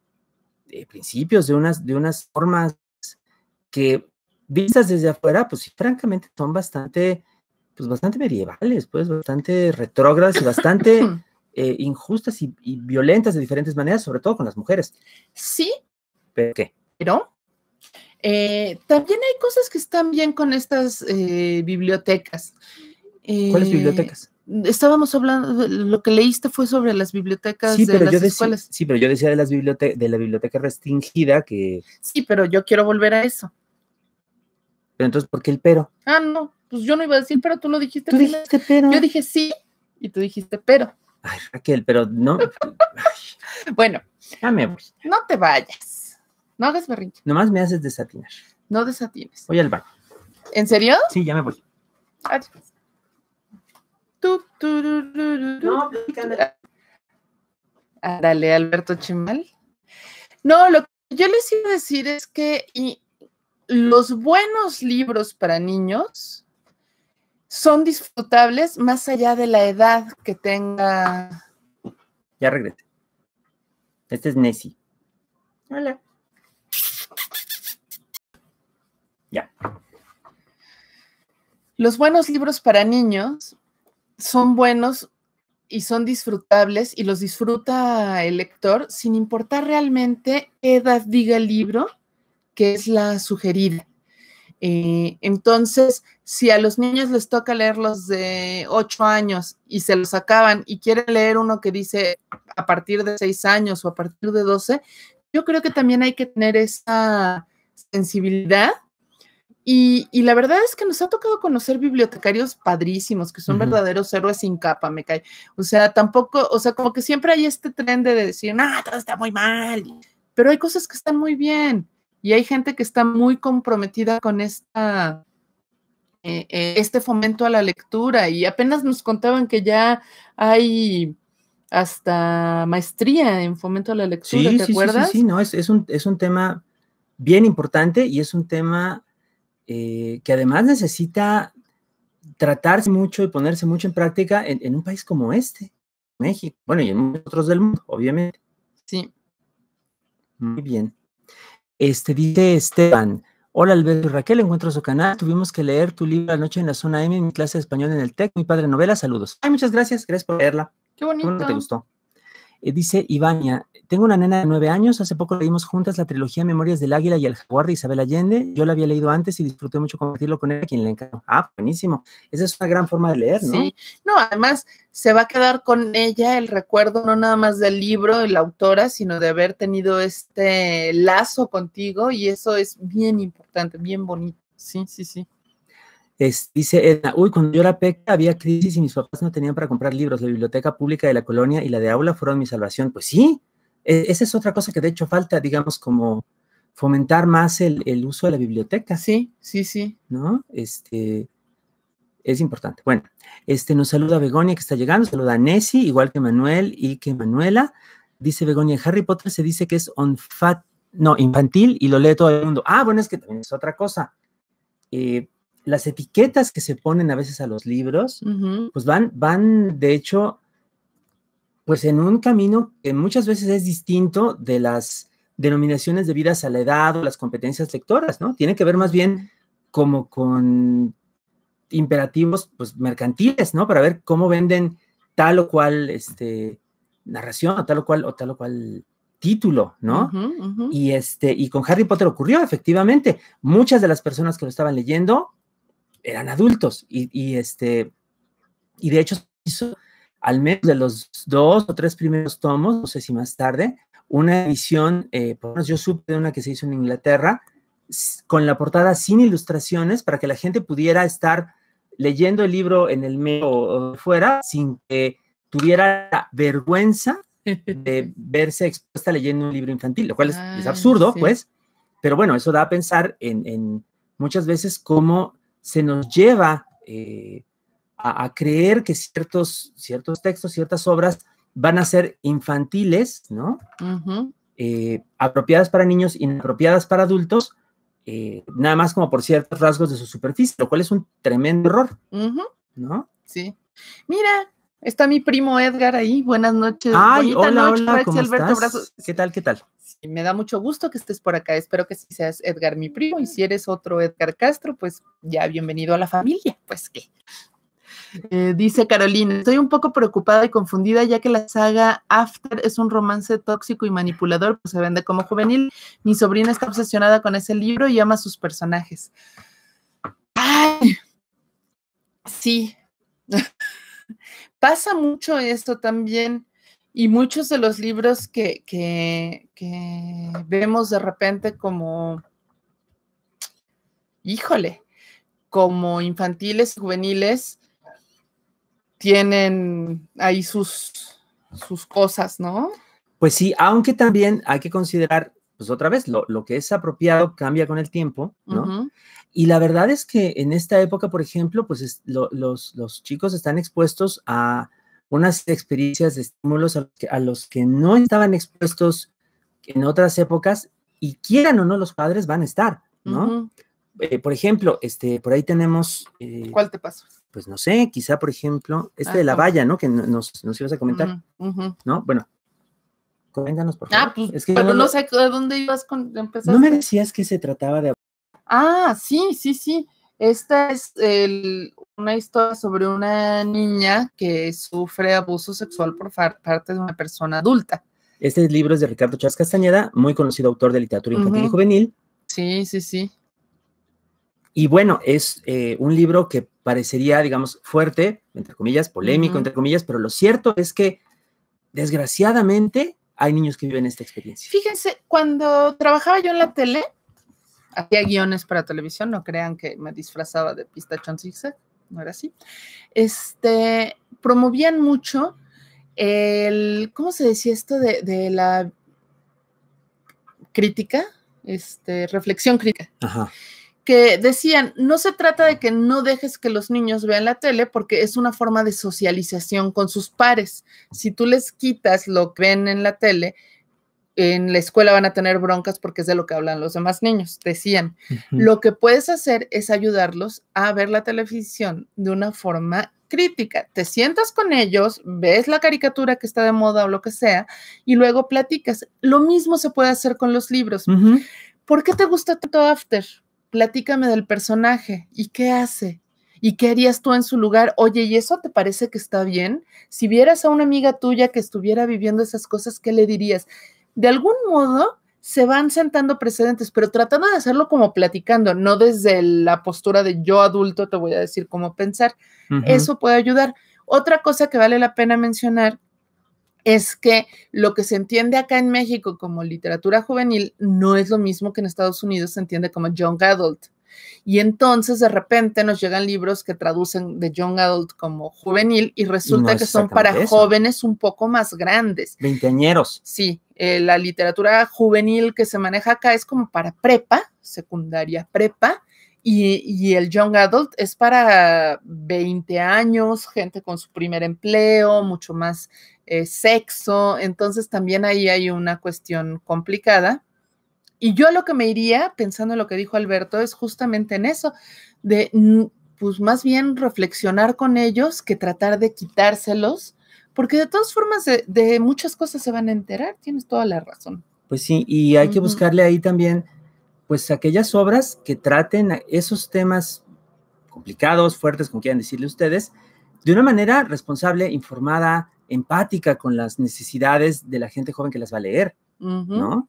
principios, de unas, de unas formas que vistas desde afuera, pues francamente son bastante, pues bastante medievales, pues bastante retrógradas y bastante eh, injustas y, violentas de diferentes maneras, sobre todo con las mujeres. Sí. ¿Pero qué? Pero eh, también hay cosas que están bien con estas eh, bibliotecas. ¿Cuáles eh, bibliotecas? Estábamos hablando, lo que leíste fue sobre las bibliotecas sí, pero yo Decía, sí, pero yo decía de, las bibliotecas de la biblioteca restringida que... Sí, pero yo quiero volver a eso. Pero entonces, ¿por qué el pero? Ah, no, pues yo no iba a decir pero, tú lo dijiste. Tú dijiste pero. Yo dije sí y tú dijiste pero. Ay, Raquel, pero no. bueno. Ah, no te vayas. No hagas barrinche. Nomás me haces desatinar. No desatines. Voy al baño. ¿En serio? Sí, ya me voy. Adiós. no, Alberto Chimal. No, lo que yo les iba a decir es que los buenos libros para niños son disfrutables más allá de la edad que tenga. Ya regresé. Este es Nessie. Hola. Los buenos libros para niños son buenos y son disfrutables y los disfruta el lector sin importar realmente qué edad diga el libro, que es la sugerida. Eh, entonces, si a los niños les toca leer los de 8 años y se los acaban y quieren leer uno que dice a partir de 6 años o a partir de 12, yo creo que también hay que tener esa sensibilidad y, la verdad es que nos ha tocado conocer bibliotecarios padrísimos, que son verdaderos héroes sin capa, me cae. O sea, tampoco, o sea, como que siempre hay este tren de decir, no, todo está muy mal, pero hay cosas que están muy bien y hay gente que está muy comprometida con esta, eh, eh, este fomento a la lectura y apenas nos contaban que ya hay hasta maestría en fomento a la lectura, sí, ¿te acuerdas? Sí, sí, sí, no, es, un, es un tema bien importante y es un tema eh, que además necesita tratarse mucho y ponerse mucho en práctica en, un país como este, México, bueno, y en otros del mundo, obviamente. Sí. Muy bien. Este dice Esteban. Hola Alberto y Raquel, encuentro su canal. Tuvimos que leer tu libro la noche en la zona M, en mi clase de español en el TEC, mi padre novela, saludos. Ay, muchas gracias, gracias por leerla. Qué bonito. te gustó. Eh, dice Ivania, tengo una nena de nueve años, hace poco leímos juntas la trilogía Memorias del Águila y el Jaguar de Isabel Allende. Yo la había leído antes y disfruté mucho compartirlo con ella, quien le encanta Ah, buenísimo. Esa es una gran forma de leer, ¿no? Sí, no, además se va a quedar con ella el recuerdo no nada más del libro de la autora, sino de haber tenido este lazo contigo y eso es bien importante, bien bonito. Sí, sí, sí dice Edna, uy, cuando yo era peca había crisis y mis papás no tenían para comprar libros. La biblioteca pública de la colonia y la de aula fueron mi salvación. Pues sí, e, esa es otra cosa que de hecho falta, digamos, como fomentar más el, uso de la biblioteca. Sí, sí, sí. ¿No? Este, es importante. Bueno, este, nos saluda Begonia que está llegando, saluda a Nessie, igual que Manuel y que Manuela. Dice Begonia, Harry Potter se dice que es no, infantil y lo lee todo el mundo. Ah, bueno, es que también es otra cosa. Eh, las etiquetas que se ponen a veces a los libros, pues van, van de hecho, pues en un camino que muchas veces es distinto de las denominaciones debidas a la edad o las competencias lectoras, ¿no? Tiene que ver más bien como con imperativos pues mercantiles, ¿no? Para ver cómo venden tal o cual este, narración o tal o cual o tal o cual título, ¿no? Y este y con Harry Potter ocurrió efectivamente, muchas de las personas que lo estaban leyendo eran adultos y, este, y de hecho hizo al menos de los dos o tres primeros tomos, no sé si más tarde, una edición, eh, por yo supe de una que se hizo en Inglaterra, con la portada sin ilustraciones para que la gente pudiera estar leyendo el libro en el medio o fuera sin que tuviera la vergüenza de verse expuesta leyendo un libro infantil, lo cual es, ah, absurdo, pues, pero bueno, eso da a pensar en muchas veces cómo se nos lleva eh, a, creer que ciertos, ciertos textos, ciertas obras van a ser infantiles, ¿no? Eh, apropiadas para niños, inapropiadas para adultos, eh, nada más como por ciertos rasgos de su superficie, lo cual es un tremendo error, ¿no? Sí. Mira, está mi primo Edgar ahí. Buenas noches. Ay, hola, hola, ¿Qué tal, qué tal? Pues, me da mucho gusto que estés por acá. Espero que si seas Edgar, mi primo, y si eres otro Edgar Castro, pues ya bienvenido a la familia, pues qué. Eh, dice Carolina, estoy un poco preocupada y confundida ya que la saga After es un romance tóxico y manipulador, pues se vende como juvenil. Mi sobrina está obsesionada con ese libro y ama a sus personajes. Ay, sí. Pasa mucho esto también. Y muchos de los libros que, vemos de repente como, híjole, como infantiles juveniles, tienen ahí sus, sus cosas, ¿no? Pues sí, aunque también hay que considerar, pues otra vez, lo, que es apropiado cambia con el tiempo, ¿no? Y la verdad es que en esta época, por ejemplo, pues los, chicos están expuestos a unas experiencias de estímulos a los que, no estaban expuestos en otras épocas y quieran o no los padres van a estar, ¿no? Eh, por ejemplo, este, por ahí tenemos... Eh, ¿Cuál te pasó? Pues no sé, quizá por ejemplo, este de la valla, ¿no? Que nos, ibas a comentar, ¿no? Bueno, coméntanos por ah, favor. Ah, no, sé ¿de dónde ibas con... empezar No me decías que se trataba de... Ah, sí, sí, sí. Esta es el, una historia sobre una niña que sufre abuso sexual por parte de una persona adulta. Este libro es de Ricardo Chávez Castañeda, muy conocido autor de literatura infantil y juvenil. Sí, sí, sí. Y bueno, es eh, un libro que parecería, digamos, fuerte, entre comillas, polémico, entre comillas, pero lo cierto es que, desgraciadamente, hay niños que viven esta experiencia. Fíjense, cuando trabajaba yo en la tele, hacía guiones para televisión, no crean que me disfrazaba de Pista no era así, este, promovían mucho el, ¿cómo se decía esto de, la crítica? Este, reflexión crítica. Que decían, no se trata de que no dejes que los niños vean la tele porque es una forma de socialización con sus pares. Si tú les quitas lo que ven en la tele, en la escuela van a tener broncas porque es de lo que hablan los demás niños, decían. Lo que puedes hacer es ayudarlos a ver la televisión de una forma crítica. Te sientas con ellos, ves la caricatura que está de moda o lo que sea, y luego platicas. Lo mismo se puede hacer con los libros. ¿Por qué te gusta tanto After? Platícame del personaje y qué hace. ¿Y qué harías tú en su lugar? Oye, ¿y eso te parece que está bien? Si vieras a una amiga tuya que estuviera viviendo esas cosas, ¿qué le dirías? de algún modo se van sentando precedentes, pero tratando de hacerlo como platicando, no desde la postura de yo adulto te voy a decir cómo pensar. Eso puede ayudar. Otra cosa que vale la pena mencionar es que lo que se entiende acá en México como literatura juvenil no es lo mismo que en Estados Unidos se entiende como young adult. Y entonces de repente nos llegan libros que traducen de young adult como juvenil y resulta que son para jóvenes un poco más grandes. Veinteañeros. Sí, eh, la literatura juvenil que se maneja acá es como para prepa, secundaria prepa. Y, el Young Adult es para 20 años, gente con su primer empleo, mucho más eh, sexo. Entonces también ahí hay una cuestión complicada y yo lo que me iría, pensando en lo que dijo Alberto, es justamente en eso, de pues más bien reflexionar con ellos que tratar de quitárselos, porque de todas formas de, muchas cosas se van a enterar, tienes toda la razón. Pues sí, y hay que buscarle ahí también, pues aquellas obras que traten esos temas complicados, fuertes, como quieran decirle ustedes, de una manera responsable, informada, empática con las necesidades de la gente joven que las va a leer, ¿no?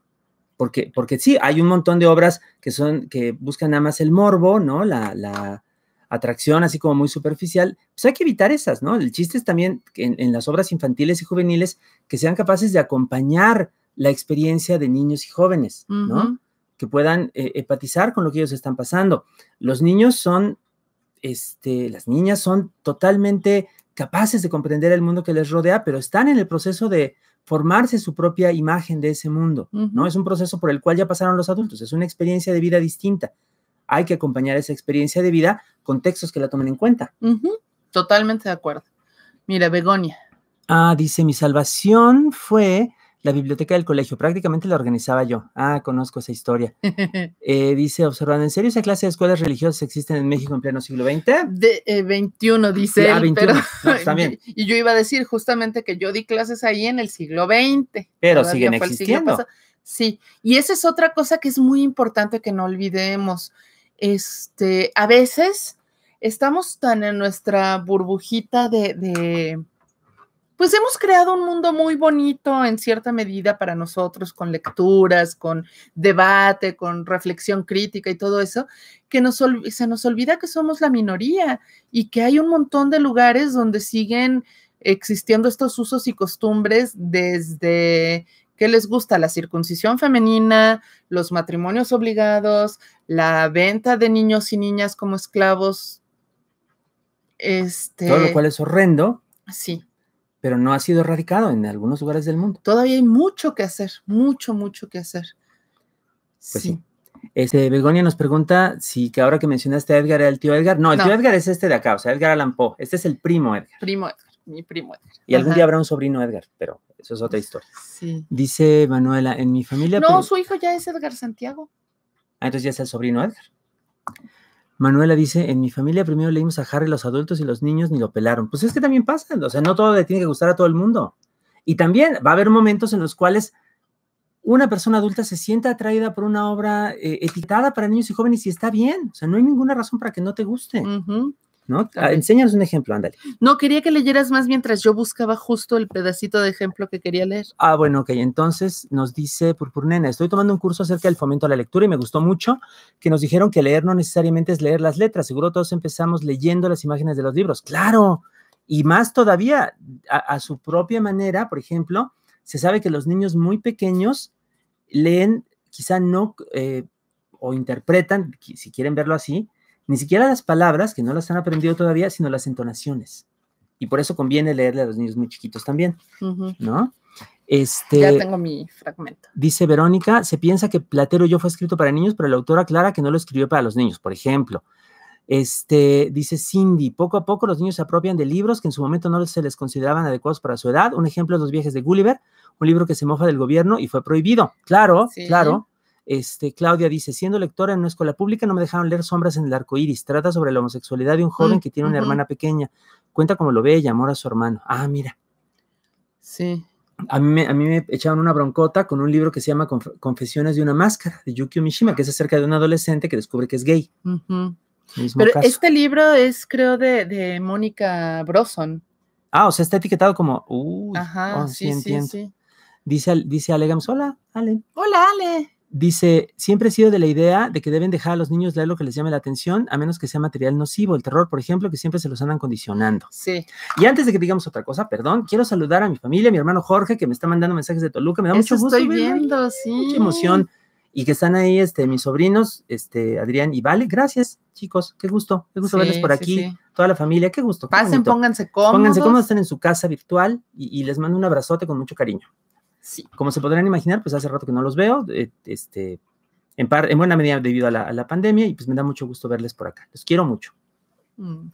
porque, porque sí, hay un montón de obras que son, que buscan nada más el morbo, ¿no? La, atracción así como muy superficial, pues hay que evitar esas, ¿no? El chiste es también que en las obras infantiles y juveniles que sean capaces de acompañar la experiencia de niños y jóvenes, ¿no? Que puedan eh, empatizar con lo que ellos están pasando. Los niños son, este, las niñas son totalmente capaces de comprender el mundo que les rodea, pero están en el proceso de, formarse su propia imagen de ese mundo, ¿no? Es un proceso por el cual ya pasaron los adultos, es una experiencia de vida distinta. Hay que acompañar esa experiencia de vida con textos que la tomen en cuenta. Totalmente de acuerdo. Mira, Begonia. Ah, dice, mi salvación fue la biblioteca del colegio, prácticamente la organizaba yo. Ah, conozco esa historia. Eh, dice, observando, ¿en serio esa clase de escuelas religiosas existen en México en pleno siglo XX? De, 21, eh, dice. Ah, también. Pues, y yo iba a decir justamente que yo di clases ahí en el siglo XX. Pero siguen existiendo. Sí, y esa es otra cosa que es muy importante que no olvidemos. Este, a veces estamos tan en nuestra burbujita de pues hemos creado un mundo muy bonito en cierta medida para nosotros, con lecturas, con debate, con reflexión crítica y todo eso, que se nos olvida que somos la minoría y que hay un montón de lugares donde siguen existiendo estos usos y costumbres desde ¿Qué les gusta? La circuncisión femenina, los matrimonios obligados, la venta de niños y niñas como esclavos. Este... Todo lo cual es horrendo. Sí pero no ha sido erradicado en algunos lugares del mundo. Todavía hay mucho que hacer, mucho, mucho que hacer. Pues sí. Este, Begonia nos pregunta si que ahora que mencionaste a Edgar era el tío Edgar. No, el tío Edgar es este de acá, o sea, Edgar Allan Poe. Este es el primo Edgar. Primo Edgar, mi primo Edgar. Y algún día habrá un sobrino Edgar, pero eso es otra historia. Sí. Dice Manuela, en mi familia. No, su hijo ya es Edgar Santiago. Ah, entonces ya es el sobrino Edgar. Manuela dice, en mi familia primero leímos a Harry los adultos y los niños ni lo pelaron. Pues es que también pasa, o sea, no todo le tiene que gustar a todo el mundo. Y también va a haber momentos en los cuales una persona adulta se sienta atraída por una obra eh, editada para niños y jóvenes y está bien, o sea, no hay ninguna razón para que no te guste. ¿no? Ah, enséñanos un ejemplo, ándale. No, quería que leyeras más mientras yo buscaba justo el pedacito de ejemplo que quería leer. Ah, bueno, ok. Entonces nos dice Nena, estoy tomando un curso acerca del fomento a la lectura y me gustó mucho que nos dijeron que leer no necesariamente es leer las letras. Seguro todos empezamos leyendo las imágenes de los libros. ¡Claro! Y más todavía, a, su propia manera, por ejemplo, se sabe que los niños muy pequeños leen, quizá no, eh, o interpretan, si quieren verlo así, ni siquiera las palabras, que no las han aprendido todavía, sino las entonaciones. Y por eso conviene leerle a los niños muy chiquitos también, ¿no? Este, ya tengo mi fragmento. Dice Verónica, se piensa que Platero y yo fue escrito para niños, pero la autora aclara que no lo escribió para los niños, por ejemplo. Este, dice Cindy, poco a poco los niños se apropian de libros que en su momento no se les consideraban adecuados para su edad. Un ejemplo es Los viajes de Gulliver, un libro que se moja del gobierno y fue prohibido. Claro, claro. Este, Claudia dice, siendo lectora en una escuela pública no me dejaron leer Sombras en el arco iris. Trata sobre la homosexualidad de un joven mm, que tiene una hermana pequeña. Cuenta cómo lo ve y amor a su hermano. Ah, mira. Sí. A mí, a mí me echaron una broncota con un libro que se llama Confesiones de una máscara de Yukio Mishima, que es acerca de un adolescente que descubre que es gay. Pero este libro es, creo, de, Mónica Broson. Ah, o sea, está etiquetado como... Uy, oh, sí, sí, Dice, dice Ale Gams, hola, Ale. Hola, Ale. Dice, siempre he sido de la idea de que deben dejar a los niños leer lo que les llame la atención, a menos que sea material nocivo, el terror, por ejemplo, que siempre se los andan condicionando. Sí. Y antes de que digamos otra cosa, perdón, quiero saludar a mi familia, mi hermano Jorge, que me está mandando mensajes de Toluca, me da mucho gusto. Estoy viendo, sí. Mucha emoción. Y que están ahí este, mis sobrinos, este, Adrián y Vale. Gracias, chicos. Qué gusto. Qué gusto verles por aquí. Toda la familia. Qué gusto. Pasen, pónganse cómodos. Pónganse cómodos, están en su casa virtual y les mando un abrazote con mucho cariño como se podrán imaginar, pues hace rato que no los veo, eh, este, en, buena medida debido a la, pandemia y pues me da mucho gusto verles por acá. Los quiero mucho. Mm.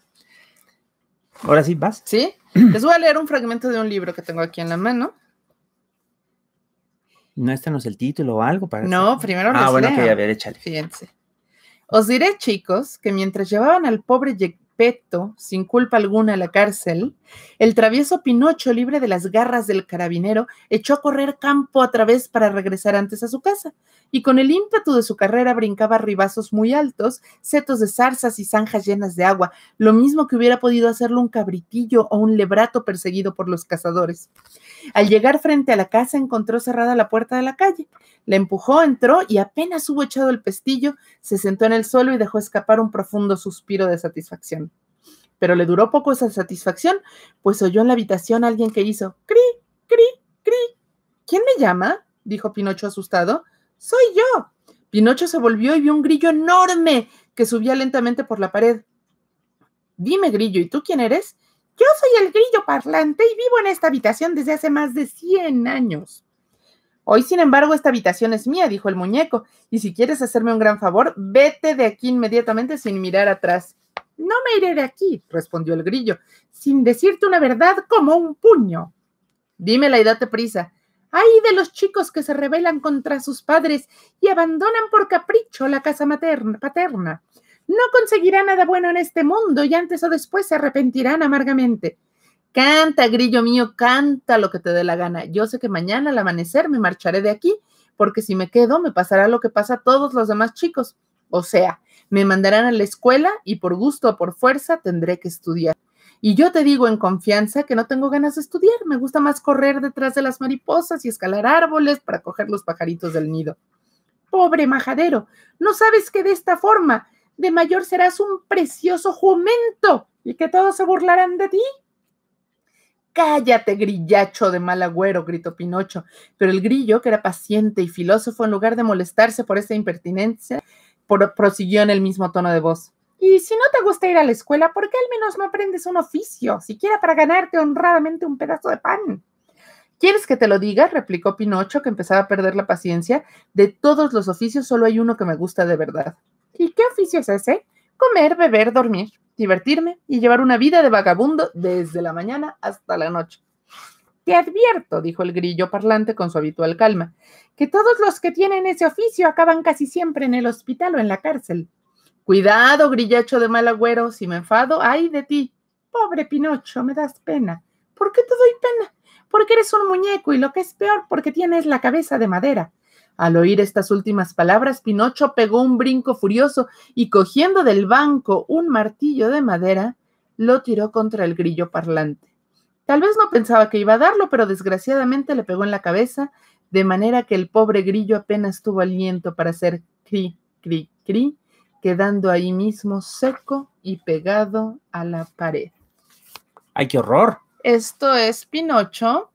Ahora sí, vas. Sí, les voy a leer un fragmento de un libro que tengo aquí en la mano. No, este no es el título o algo para. No, primero Ah, bueno, ok, a ver, échale. Fíjense. Os diré, chicos, que mientras llevaban al pobre Gepetto sin culpa alguna a la cárcel, el travieso Pinocho, libre de las garras del carabinero, echó a correr campo a través para regresar antes a su casa, y con el ímpetu de su carrera brincaba ribazos muy altos, setos de zarzas y zanjas llenas de agua, lo mismo que hubiera podido hacerlo un cabritillo o un lebrato perseguido por los cazadores. Al llegar frente a la casa encontró cerrada la puerta de la calle. La empujó, entró y apenas hubo echado el pestillo, se sentó en el suelo y dejó escapar un profundo suspiro de satisfacción pero le duró poco esa satisfacción, pues oyó en la habitación a alguien que hizo cri, cri, cri. ¿Quién me llama? dijo Pinocho asustado. Soy yo. Pinocho se volvió y vio un grillo enorme que subía lentamente por la pared. Dime, grillo, ¿y tú quién eres? Yo soy el grillo parlante y vivo en esta habitación desde hace más de 100 años. Hoy, sin embargo, esta habitación es mía, dijo el muñeco, y si quieres hacerme un gran favor, vete de aquí inmediatamente sin mirar atrás. No me iré de aquí, respondió el grillo, sin decirte una verdad como un puño. Dímela y date prisa. Hay de los chicos que se rebelan contra sus padres y abandonan por capricho la casa materna, paterna. No conseguirá nada bueno en este mundo y antes o después se arrepentirán amargamente. Canta, grillo mío, canta lo que te dé la gana. Yo sé que mañana al amanecer me marcharé de aquí, porque si me quedo me pasará lo que pasa a todos los demás chicos. O sea, me mandarán a la escuela y por gusto o por fuerza tendré que estudiar. Y yo te digo en confianza que no tengo ganas de estudiar, me gusta más correr detrás de las mariposas y escalar árboles para coger los pajaritos del nido. Pobre majadero, no sabes que de esta forma, de mayor serás un precioso jumento y que todos se burlarán de ti. Cállate, grillacho de mal agüero, gritó Pinocho. Pero el grillo, que era paciente y filósofo, en lugar de molestarse por esta impertinencia, prosiguió en el mismo tono de voz. Y si no te gusta ir a la escuela, ¿por qué al menos no aprendes un oficio, siquiera para ganarte honradamente un pedazo de pan? ¿Quieres que te lo diga? replicó Pinocho, que empezaba a perder la paciencia. De todos los oficios solo hay uno que me gusta de verdad. ¿Y qué oficio es ese? Comer, beber, dormir, divertirme y llevar una vida de vagabundo desde la mañana hasta la noche. Te advierto, dijo el grillo parlante con su habitual calma, que todos los que tienen ese oficio acaban casi siempre en el hospital o en la cárcel. Cuidado, grillacho de mal agüero, si me enfado, ay de ti. Pobre Pinocho, me das pena. ¿Por qué te doy pena? Porque eres un muñeco y lo que es peor, porque tienes la cabeza de madera. Al oír estas últimas palabras, Pinocho pegó un brinco furioso y cogiendo del banco un martillo de madera, lo tiró contra el grillo parlante. Tal vez no pensaba que iba a darlo, pero desgraciadamente le pegó en la cabeza, de manera que el pobre grillo apenas tuvo aliento para hacer cri, cri, cri, quedando ahí mismo seco y pegado a la pared. ¡Ay, qué horror! Esto es Pinocho.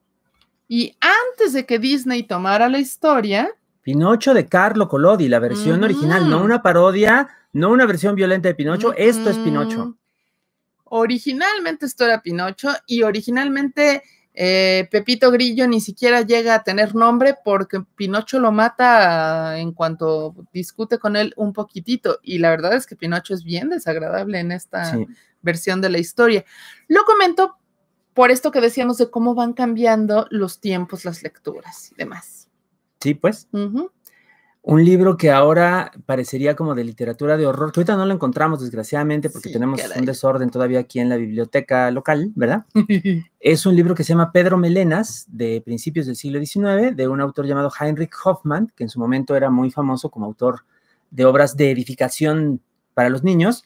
Y antes de que Disney tomara la historia. Pinocho de Carlo Collodi, la versión original, no una parodia, no una versión violenta de Pinocho, esto es Pinocho. Originalmente esto era Pinocho y originalmente eh, Pepito Grillo ni siquiera llega a tener nombre porque Pinocho lo mata en cuanto discute con él un poquitito. Y la verdad es que Pinocho es bien desagradable en esta versión de la historia. Lo comento por esto que decíamos de cómo van cambiando los tiempos, las lecturas y demás. Sí, pues un libro que ahora parecería como de literatura de horror, que ahorita no lo encontramos desgraciadamente porque tenemos un desorden todavía aquí en la biblioteca local, ¿verdad? es un libro que se llama Pedro Melenas, de principios del siglo XIX, de un autor llamado Heinrich Hoffmann, que en su momento era muy famoso como autor de obras de edificación para los niños,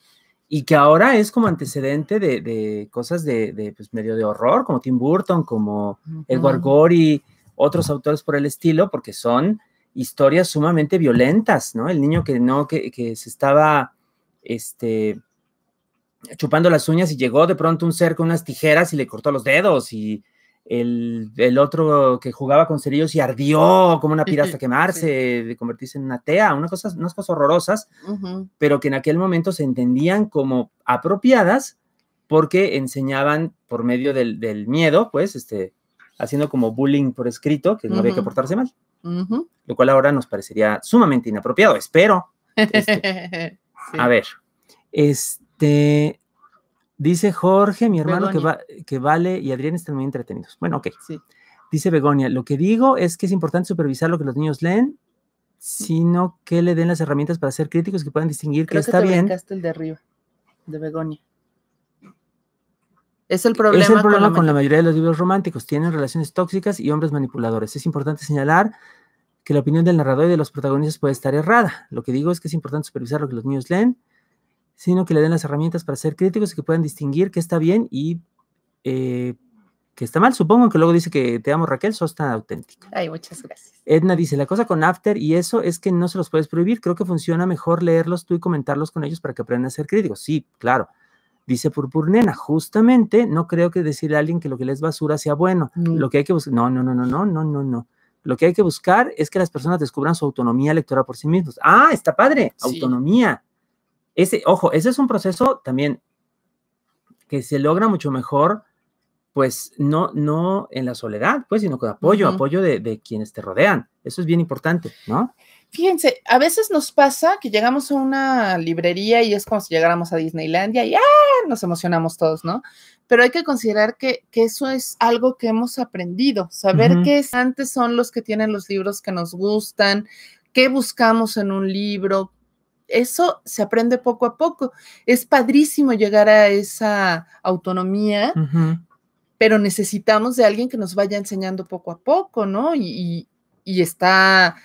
y que ahora es como antecedente de, de cosas de, de pues, medio de horror, como Tim Burton, como Edward Gore y otros autores por el estilo, porque son historias sumamente violentas, ¿no? El niño que no, que, que se estaba, este, chupando las uñas y llegó de pronto un ser con unas tijeras y le cortó los dedos y el, otro que jugaba con cerillos y ardió como una pira hasta quemarse, de convertirse en una tea, unas cosas, unas cosas horrorosas, pero que en aquel momento se entendían como apropiadas porque enseñaban por medio del, miedo, pues, este, haciendo como bullying por escrito, que no había que portarse mal lo cual ahora nos parecería sumamente inapropiado, espero. Este, a ver, este, dice Jorge, mi hermano, que, va, que, Vale y Adrián están muy entretenidos. Bueno, ok. Dice Begonia, lo que digo es que es importante supervisar lo que los niños leen, sino que le den las herramientas para ser críticos que puedan distinguir que, está bien. el de arriba, de Begonia. Es el problema, con, la mayoría de los libros románticos. Tienen relaciones tóxicas y hombres manipuladores. Es importante señalar que la opinión del narrador y de los protagonistas puede estar errada. Lo que digo es que es importante supervisar lo que los niños leen, sino que le den las herramientas para ser críticos y que puedan distinguir qué está bien y eh, que está mal. Supongo que luego dice que te amo Raquel, sos tan auténtico Ay, muchas gracias. Edna dice, la cosa con After y eso es que no se los puedes prohibir. Creo que funciona mejor leerlos tú y comentarlos con ellos para que aprendan a ser críticos. Sí, claro. Dice nena justamente no creo que decirle a alguien que lo que les basura sea bueno. Lo que hay que buscar, no, no, no, no, no, no, no, no. Lo que hay que buscar es que las personas descubran su autonomía electoral por sí mismos. Ah, está padre, autonomía. Ese, ojo, ese es un proceso también que se logra mucho mejor, pues no, no en la soledad, pues, sino con apoyo, apoyo de, de quienes te rodean. Eso es bien importante, ¿no? fíjense, a veces nos pasa que llegamos a una librería y es como si llegáramos a Disneylandia y ¡ah! nos emocionamos todos, ¿no? Pero hay que considerar que, eso es algo que hemos aprendido, saber qué antes son los que tienen los libros que nos gustan, qué buscamos en un libro. Eso se aprende poco a poco. Es padrísimo llegar a esa autonomía, pero necesitamos de alguien que nos vaya enseñando poco a poco, ¿no? y, y está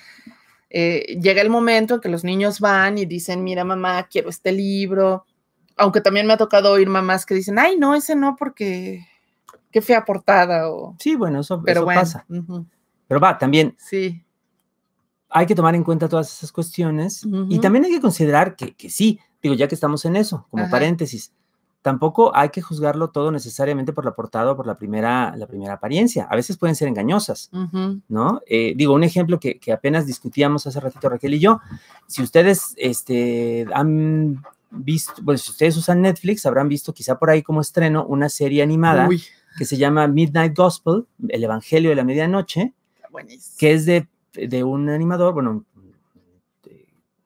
eh, llega el momento en que los niños van y dicen, mira mamá, quiero este libro, aunque también me ha tocado oír mamás que dicen, ay, no, ese no, porque qué fea portada. O, sí, bueno, eso, pero pasa. Pero va, también. Sí. Hay que tomar en cuenta todas esas cuestiones y también hay que considerar que, que sí, digo, ya que estamos en eso, como paréntesis, tampoco hay que juzgarlo todo necesariamente por la portada o por la primera, la primera apariencia. A veces pueden ser engañosas, ¿no? Eh, digo, un ejemplo que, apenas discutíamos hace ratito Raquel y yo, si ustedes este, han visto, bueno, si ustedes usan Netflix, habrán visto quizá por ahí como estreno una serie animada que se llama Midnight Gospel, El Evangelio de la Medianoche, que es de, un animador, bueno,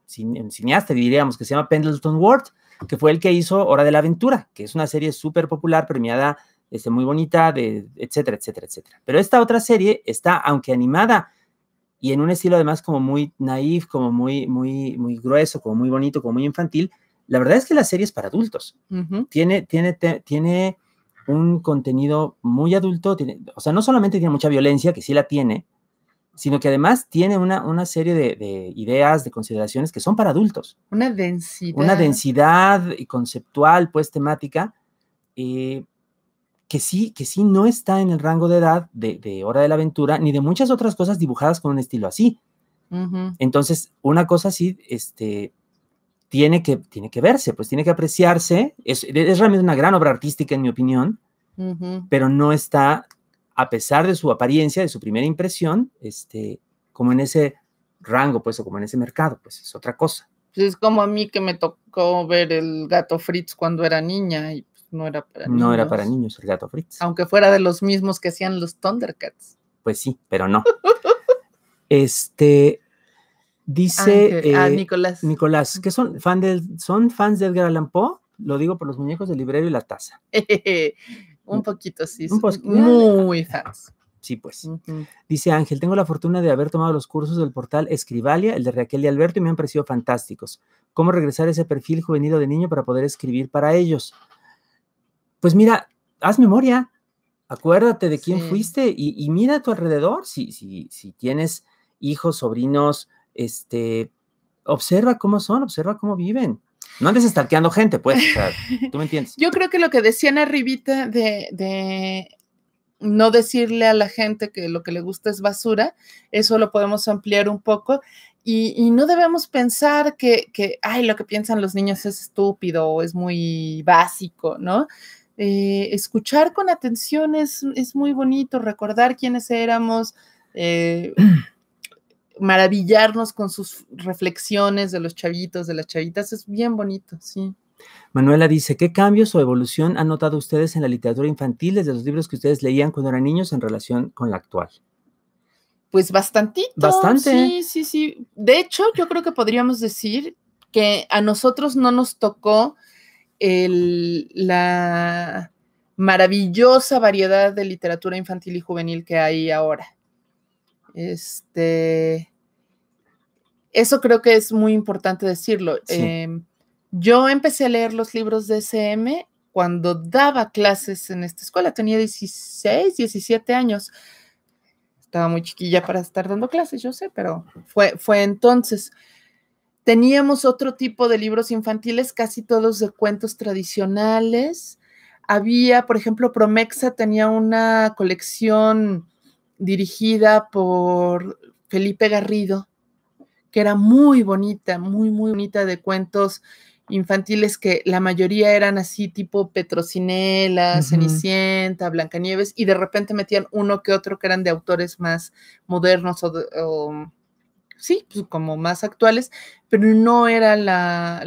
cineasta, diríamos, que se llama Pendleton Ward, que fue el que hizo Hora de la Aventura, que es una serie súper popular, premiada, este, muy bonita, de, etcétera, etcétera, etcétera. Pero esta otra serie está, aunque animada, y en un estilo además como muy naif, como muy, muy, muy grueso, como muy bonito, como muy infantil, la verdad es que la serie es para adultos. Tiene, tiene, tiene un contenido muy adulto, tiene, o sea, no solamente tiene mucha violencia, que sí la tiene, sino que además tiene una, serie de, ideas, de consideraciones que son para adultos. Una densidad. Una densidad conceptual, pues temática, eh, que, sí, que sí no está en el rango de edad de, Hora de la Aventura, ni de muchas otras cosas dibujadas con un estilo así. Entonces, una cosa así, este, tiene que, tiene que verse, pues tiene que apreciarse. Es, realmente una gran obra artística, en mi opinión, pero no está a pesar de su apariencia, de su primera impresión, este, como en ese rango, pues, o como en ese mercado, pues es otra cosa. Pues, es como a mí que me tocó ver el gato Fritz cuando era niña y pues, no era para niños. No era para niños el gato Fritz. Aunque fuera de los mismos que hacían los Thundercats. Pues sí, pero no. este, dice ah, eh, Nicolás. Nicolás, ¿qué son, fan son fans de Edgar Allan Poe, lo digo por los muñecos del librero y la taza. un mm. poquito, sí. Un Muy fans. Sí, pues. Dice Ángel, tengo la fortuna de haber tomado los cursos del portal Escribalia, el de Raquel y Alberto, y me han parecido fantásticos. ¿Cómo regresar a ese perfil juvenil de niño para poder escribir para ellos? Pues mira, haz memoria, acuérdate de quién fuiste y, mira a tu alrededor, si, si tienes hijos, sobrinos, este, observa cómo son, observa cómo viven. No andes estalqueando gente, pues. O sea, ¿Tú me entiendes? Yo creo que lo que decían arribita de, no decirle a la gente que lo que le gusta es basura, eso lo podemos ampliar un poco. Y, no debemos pensar que, que, ay, lo que piensan los niños es estúpido o es muy básico, ¿no? Eh, escuchar con atención es, muy bonito, recordar quiénes éramos, eh, maravillarnos con sus reflexiones de los chavitos, de las chavitas, es bien bonito, sí. Manuela dice, ¿qué cambios o evolución han notado ustedes en la literatura infantil desde los libros que ustedes leían cuando eran niños en relación con la actual? Pues bastantito. Bastante. Sí, sí, sí. De hecho, yo creo que podríamos decir que a nosotros no nos tocó la maravillosa variedad de literatura infantil y juvenil que hay ahora. Este, eso creo que es muy importante decirlo. Em, yo empecé a leer los libros de SM cuando daba clases en esta escuela. Tenía 16, 17 años. Estaba muy chiquilla para estar dando clases, yo sé, pero fue, fue entonces. Teníamos otro tipo de libros infantiles, casi todos de cuentos tradicionales. Había, por ejemplo, Promexa tenía una colección dirigida por Felipe Garrido, que era muy bonita, muy, muy bonita de cuentos infantiles que la mayoría eran así tipo Petrocinela, Cenicienta, Blancanieves, y de repente metían uno que otro que eran de autores más modernos o, sí, pues, como más actuales, pero no era la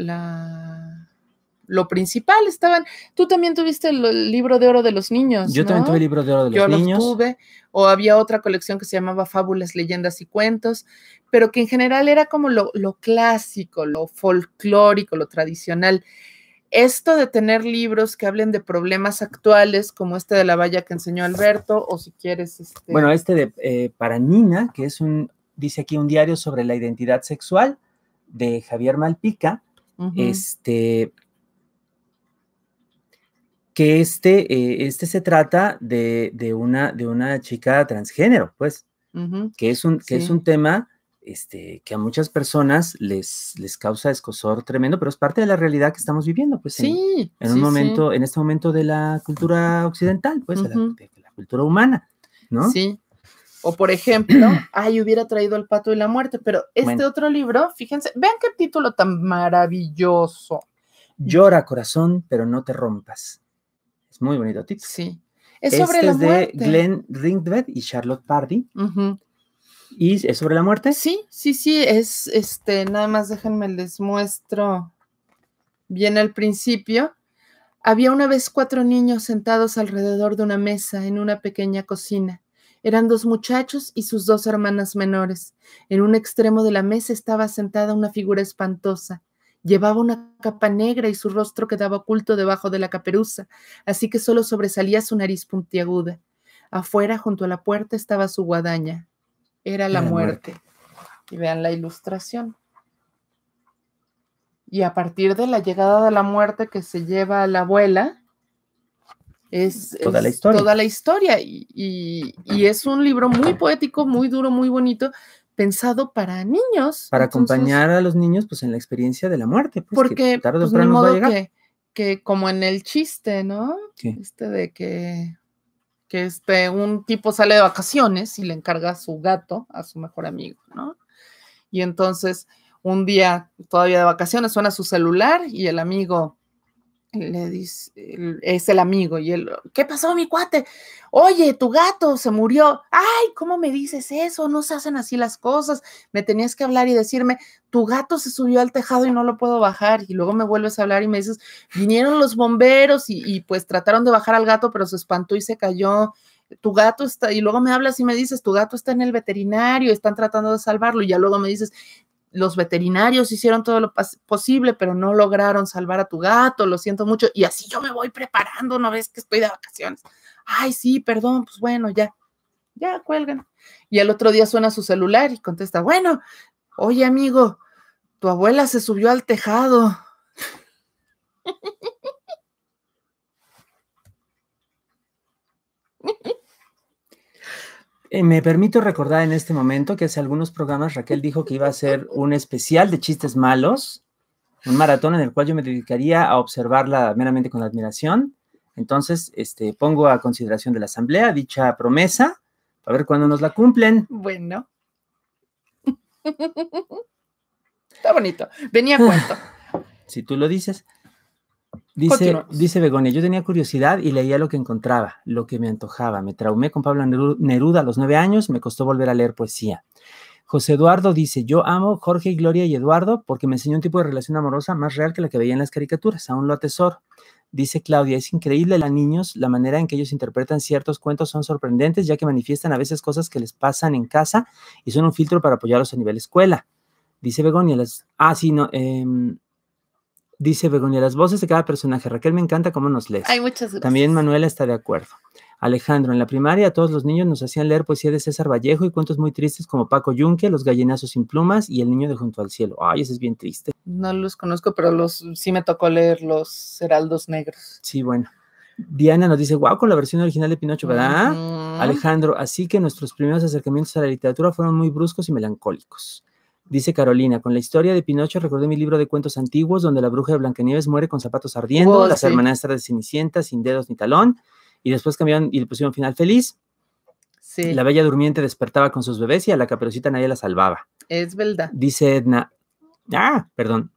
lo principal. Estaban, tú también tuviste el libro de oro de los niños. Yo también tuve el libro de oro de los niños. Yo tuve, o había otra colección que se llamaba Fábulas, Leyendas y Cuentos, pero que en general era como lo, clásico, lo folclórico, lo tradicional. Esto de tener libros que hablen de problemas actuales, como este de la valla que enseñó Alberto, o si quieres. Este bueno, este de eh, para Nina, que es un, dice aquí, un diario sobre la identidad sexual de Javier Malpica. Este, que este, eh, este se trata de, una, de una chica transgénero, pues, que, es un, que es un tema este, que a muchas personas les, les causa escosor tremendo, pero es parte de la realidad que estamos viviendo, pues, sí, en un momento, en este momento de la cultura occidental, pues, de, la, cultura humana, ¿no? Sí. O por ejemplo, ay, hubiera traído el pato y la muerte, pero este otro libro, fíjense, vean qué título tan maravilloso. Llora corazón, pero no te rompas. Es muy bonito Tito. Sí. Es este sobre este es de Glenn y Charlotte Pardy. ¿Y es sobre la muerte? Sí, sí, sí, es este, nada más déjenme les muestro bien al principio. Había una vez cuatro niños sentados alrededor de una mesa en una pequeña cocina. Eran dos muchachos y sus dos hermanas menores. En un extremo de la mesa estaba sentada una figura espantosa, Llevaba una capa negra y su rostro quedaba oculto debajo de la caperuza, así que solo sobresalía su nariz puntiaguda. Afuera, junto a la puerta, estaba su guadaña. Era la, muerte. Y vean la ilustración. Y a partir de la llegada de la muerte que se lleva a la abuela, es toda la historia. Toda la historia. y es un libro muy poético, muy duro, muy bonito, pensado para niños. Para acompañar a los niños pues en la experiencia de la muerte. porque pues, que modo que, como en el chiste, ¿no? Este de que, que este, un tipo sale de vacaciones y le encarga su gato, a su mejor amigo, ¿no? Y entonces un día todavía de vacaciones suena su celular y el amigo le dice, es el amigo, y él, ¿qué pasó, mi cuate? Oye, tu gato se murió. Ay, ¿cómo me dices eso? No se hacen así las cosas. Me tenías que hablar y decirme, tu gato se subió al tejado y no lo puedo bajar. Y luego me vuelves a hablar y me dices, vinieron los bomberos y, y pues trataron de bajar al gato, pero se espantó y se cayó. Tu gato está, y luego me hablas y me dices, tu gato está en el veterinario, están tratando de salvarlo. Y ya luego me dices, los veterinarios hicieron todo lo posible, pero no lograron salvar a tu gato, lo siento mucho, y así yo me voy preparando una vez que estoy de vacaciones. Ay, sí, perdón, pues bueno, ya, ya cuelgan. Y el otro día suena su celular y contesta, bueno, oye amigo, tu abuela se subió al tejado. Eh, me permito recordar en este momento que hace algunos programas Raquel dijo que iba a hacer un especial de chistes malos, un maratón en el cual yo me dedicaría a observarla meramente con admiración. Entonces, este, pongo a consideración de la Asamblea dicha promesa, a ver cuándo nos la cumplen. Bueno. Está bonito. Venía cuento. si tú lo dices. Dice, dice Begonia, yo tenía curiosidad y leía lo que encontraba, lo que me antojaba. Me traumé con Pablo Neruda a los nueve años, me costó volver a leer poesía. José Eduardo dice, yo amo Jorge y Gloria y Eduardo porque me enseñó un tipo de relación amorosa más real que la que veía en las caricaturas, aún lo atesoro. Dice Claudia, es increíble la niños la manera en que ellos interpretan ciertos cuentos, son sorprendentes ya que manifiestan a veces cosas que les pasan en casa y son un filtro para apoyarlos a nivel escuela. Dice Begonia, las... ah, sí, no, em, Dice Begonia, las voces de cada personaje. Raquel, me encanta cómo nos lees. Hay muchas También Manuela está de acuerdo. Alejandro, en la primaria todos los niños nos hacían leer poesía de César Vallejo y cuentos muy tristes como Paco Yunque, Los gallinazos sin plumas y El niño de junto al cielo. Ay, ese es bien triste. No los conozco, pero los sí me tocó leer Los heraldos negros. Sí, bueno. Diana nos dice, guau, con la versión original de Pinocho, ¿verdad? Alejandro, así que nuestros primeros acercamientos a la literatura fueron muy bruscos y melancólicos. Dice Carolina, con la historia de Pinocho recordé mi libro de cuentos antiguos donde la bruja de Blancanieves muere con zapatos ardiendo, oh, las hermanas hermanastras de Cenicienta sin dedos ni talón, y después cambiaron y le pusieron final feliz. Sí. La bella durmiente despertaba con sus bebés y a la caperucita nadie la salvaba. Es verdad. Dice Edna. Ah, perdón.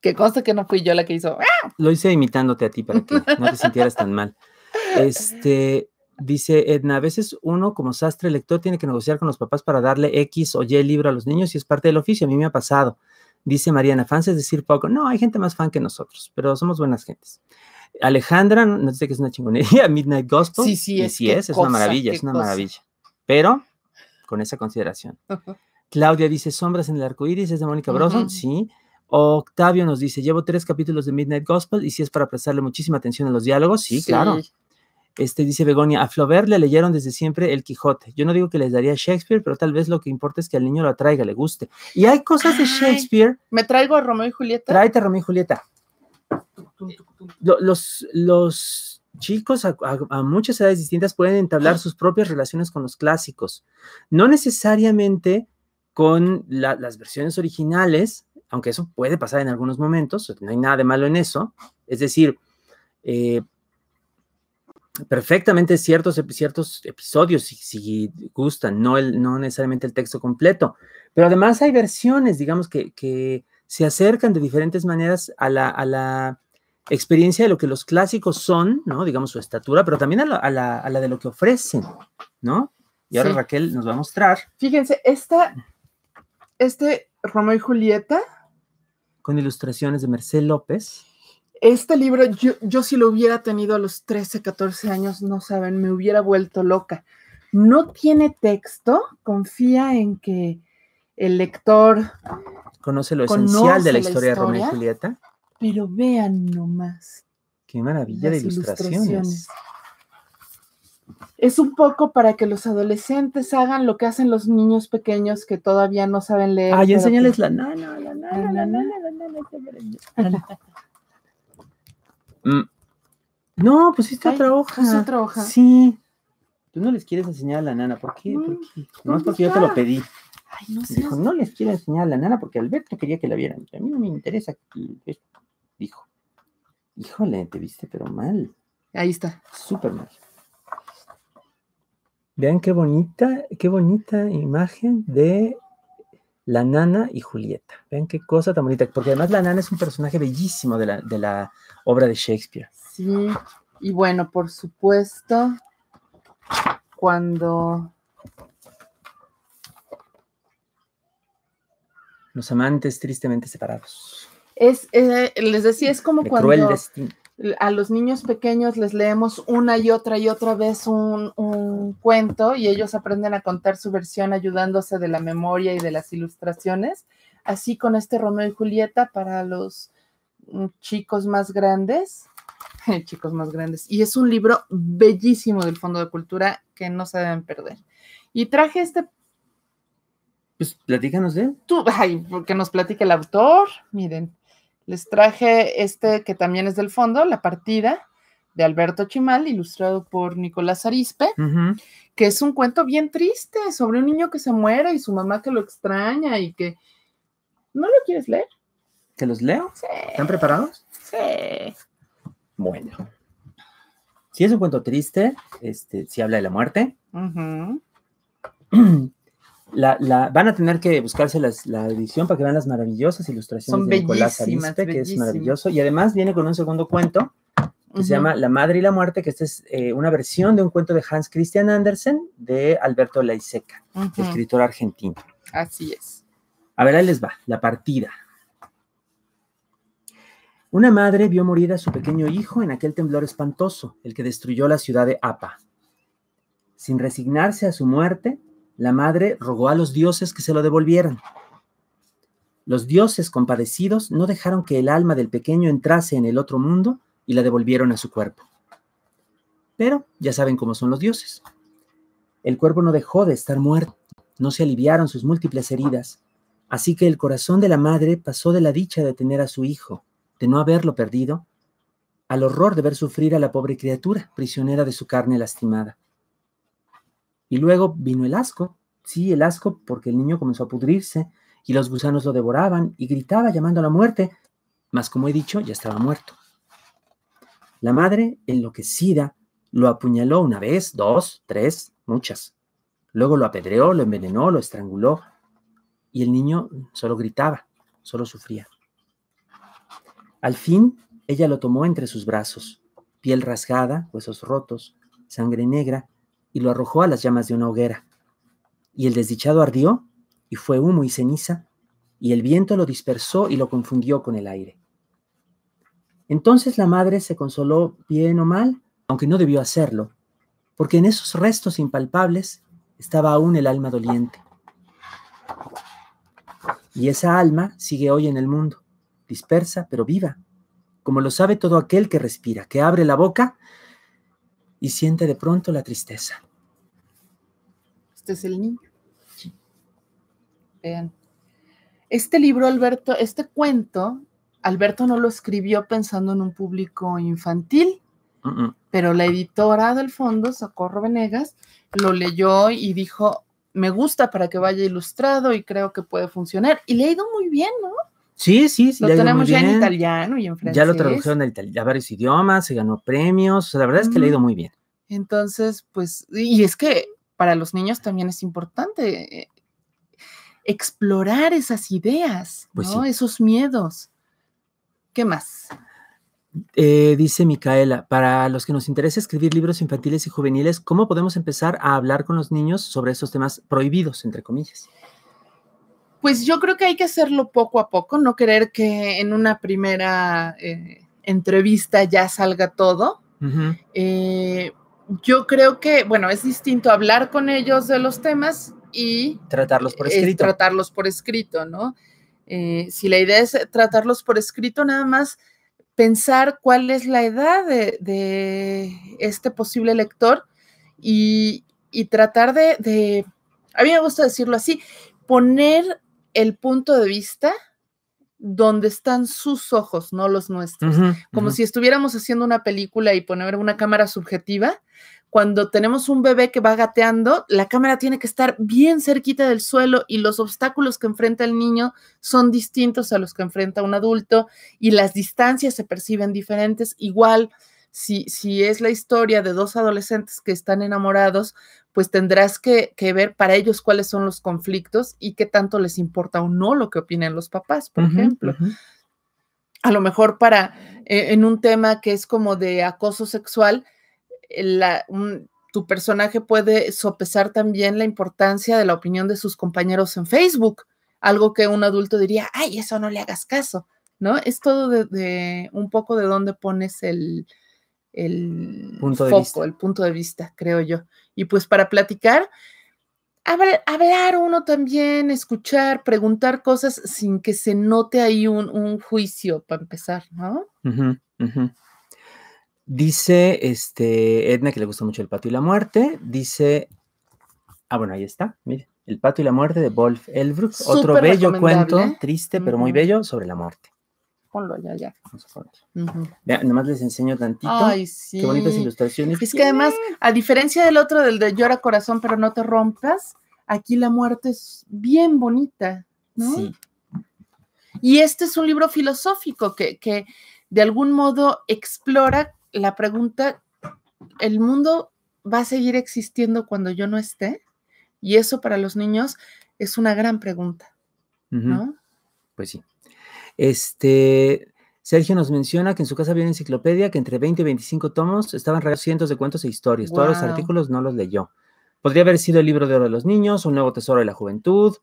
qué cosa que no fui yo la que hizo. ¡ah! Lo hice imitándote a ti para que no te sintieras tan mal. Este, Dice Edna, a veces uno como sastre lector tiene que negociar con los papás para darle X o Y libro a los niños y es parte del oficio. A mí me ha pasado. Dice Mariana, fans es decir poco. No, hay gente más fan que nosotros, pero somos buenas gentes. Alejandra, no sé que es una chingonería, Midnight Gospel. Sí, sí, es. sí es, es una maravilla, es una maravilla. Pero con esa consideración. Claudia dice, sombras en el arco iris, es de Mónica uh sí. Octavio nos dice, llevo tres capítulos de Midnight Gospel y si es para prestarle muchísima atención a los diálogos, sí. claro. Este, dice Begonia, a Flaubert le leyeron desde siempre El Quijote. Yo no digo que les daría Shakespeare, pero tal vez lo que importa es que al niño lo atraiga, le guste. Y hay cosas de Shakespeare. Me traigo a Romeo y Julieta. Tráete a Romeo y Julieta. Los, chicos a, muchas edades distintas pueden entablar ah. sus propias relaciones con los clásicos. No necesariamente con las versiones originales, aunque eso puede pasar en algunos momentos, no hay nada de malo en eso. Es decir, eh, perfectamente ciertos, ciertos episodios, si, gustan, no, el, no necesariamente el texto completo. Pero además hay versiones, digamos, que, se acercan de diferentes maneras a la, a la, experiencia de lo que los clásicos son, ¿no? Digamos, su estatura, pero también a, la, de lo que ofrecen, ¿no? Y ahora Raquel nos va a mostrar. Fíjense, esta, este Romeo y Julieta. Con ilustraciones de Merced López. Este libro, yo, si lo hubiera tenido a los 13, 14 años, no saben, me hubiera vuelto loca. No tiene texto, confía en que el lector conoce lo esencial de la, historia, de Romeo y Julieta. Pero vean nomás. Qué maravilla de ilustraciones. Es un poco para que los adolescentes hagan lo que hacen los niños pequeños que todavía no saben leer. Ah, enséñales la la la nana, la nana. Mm. No, pues otra pues hoja. Es otra hoja. Sí. Tú no les quieres enseñar a la nana. ¿Por qué? Mm, pues no es porque yo te lo pedí. no Dijo, no les quiero enseñar a la nana porque Alberto quería que la vieran. A mí no me interesa Dijo. Híjole, te viste pero mal. Ahí está. Súper mal. Vean qué bonita, qué bonita imagen de la Nana y Julieta. Vean qué cosa tan bonita, porque además la Nana es un personaje bellísimo de la, obra de Shakespeare. Sí, y bueno, por supuesto, cuando los amantes tristemente separados. Es, eh, les decía, es como cuando a los niños pequeños les leemos una y otra y otra vez un, cuento y ellos aprenden a contar su versión ayudándose de la memoria y de las ilustraciones. Así con este Romeo y Julieta para los mm, chicos más grandes, chicos más grandes. Y es un libro bellísimo del Fondo de Cultura que no se deben perder. Y traje este... Pues platícanos de Tú, ay, porque nos platica el autor, miren les traje este que también es del fondo, La Partida, de Alberto Chimal, ilustrado por Nicolás Arispe, que es un cuento bien triste sobre un niño que se muere y su mamá que lo extraña y que... ¿No lo quieres leer? ¿Que los leo? Sí. ¿Están preparados? Sí. Bueno. Si es un cuento triste, este, si habla de la muerte. van a tener que buscarse la edición para que vean las maravillosas ilustraciones de Nicolás que es maravilloso. Y además viene con un segundo cuento que se llama La Madre y la Muerte, que esta es eh, una versión de un cuento de Hans Christian Andersen de Alberto Laiseca, escritor argentino. Así es. A ver, ahí les va, la partida. Una madre vio morir a su pequeño hijo en aquel temblor espantoso, el que destruyó la ciudad de Apa. Sin resignarse a su muerte, la madre rogó a los dioses que se lo devolvieran. Los dioses compadecidos no dejaron que el alma del pequeño entrase en el otro mundo y la devolvieron a su cuerpo. Pero ya saben cómo son los dioses. El cuerpo no dejó de estar muerto, no se aliviaron sus múltiples heridas, así que el corazón de la madre pasó de la dicha de tener a su hijo, de no haberlo perdido, al horror de ver sufrir a la pobre criatura, prisionera de su carne lastimada. Y luego vino el asco, sí, el asco, porque el niño comenzó a pudrirse y los gusanos lo devoraban y gritaba llamando a la muerte, mas como he dicho, ya estaba muerto. La madre, enloquecida, lo apuñaló una vez, dos, tres, muchas. Luego lo apedreó, lo envenenó, lo estranguló y el niño solo gritaba, solo sufría. Al fin, ella lo tomó entre sus brazos, piel rasgada, huesos rotos, sangre negra, y lo arrojó a las llamas de una hoguera. Y el desdichado ardió y fue humo y ceniza, y el viento lo dispersó y lo confundió con el aire. Entonces la madre se consoló bien o mal, aunque no debió hacerlo, porque en esos restos impalpables estaba aún el alma doliente. Y esa alma sigue hoy en el mundo, dispersa pero viva, como lo sabe todo aquel que respira, que abre la boca y siente de pronto la tristeza. Este es el niño. Vean. Este libro, Alberto, este cuento, Alberto no lo escribió pensando en un público infantil, pero la editora del fondo, Socorro Venegas, lo leyó y dijo, me gusta para que vaya ilustrado y creo que puede funcionar. Y le ha ido muy bien, ¿no? Sí, sí, sí. Lo tenemos ya en italiano y en francés. Ya lo tradujeron a, varios idiomas, se ganó premios, la verdad es que le ha ido muy bien. Entonces, pues, y es que para los niños también es importante eh, explorar esas ideas, pues ¿no? esos miedos. ¿Qué más? Eh, dice Micaela, para los que nos interesa escribir libros infantiles y juveniles, ¿cómo podemos empezar a hablar con los niños sobre esos temas prohibidos, entre comillas? Pues yo creo que hay que hacerlo poco a poco, no querer que en una primera eh, entrevista ya salga todo. Eh, yo creo que, bueno, es distinto hablar con ellos de los temas y... Tratarlos por escrito. tratarlos por escrito, ¿no? Eh, si la idea es tratarlos por escrito, nada más pensar cuál es la edad de, este posible lector y, tratar de, de, a mí me gusta decirlo así, poner el punto de vista donde están sus ojos, no los nuestros. Como si estuviéramos haciendo una película y poner una cámara subjetiva. Cuando tenemos un bebé que va gateando, la cámara tiene que estar bien cerquita del suelo y los obstáculos que enfrenta el niño son distintos a los que enfrenta un adulto y las distancias se perciben diferentes. Igual, si, si es la historia de dos adolescentes que están enamorados, pues tendrás que, ver para ellos cuáles son los conflictos y qué tanto les importa o no lo que opinen los papás, por ejemplo. A lo mejor para, eh, en un tema que es como de acoso sexual, eh, tu personaje puede sopesar también la importancia de la opinión de sus compañeros en Facebook, algo que un adulto diría, ay, eso no le hagas caso, ¿no? Es todo de, un poco de dónde pones el, punto foco, el punto de vista, creo yo y pues para platicar, hablar uno también, escuchar, preguntar cosas sin que se note ahí un, juicio para empezar, ¿no? Dice este, Edna que le gusta mucho el pato y la muerte. Dice, ah, bueno, ahí está, mire, El pato y la muerte de Wolf Elbrook, otro bello cuento, ¿eh? triste pero muy bello, sobre la muerte ponlo allá, ya. Vamos les enseño tantito. Ay, Qué bonitas ilustraciones. Es que además, a diferencia del otro, del de llora corazón, pero no te rompas, aquí la muerte es bien bonita, ¿no? Sí. Y este es un libro filosófico que, de algún modo explora la pregunta, ¿el mundo va a seguir existiendo cuando yo no esté? Y eso para los niños es una gran pregunta, ¿no? Pues sí. Este, Sergio nos menciona que en su casa había una enciclopedia que entre 20 y 25 tomos estaban regados cientos de cuentos e historias. Todos los artículos no los leyó. Podría haber sido el libro de oro de los niños, un nuevo tesoro de la juventud.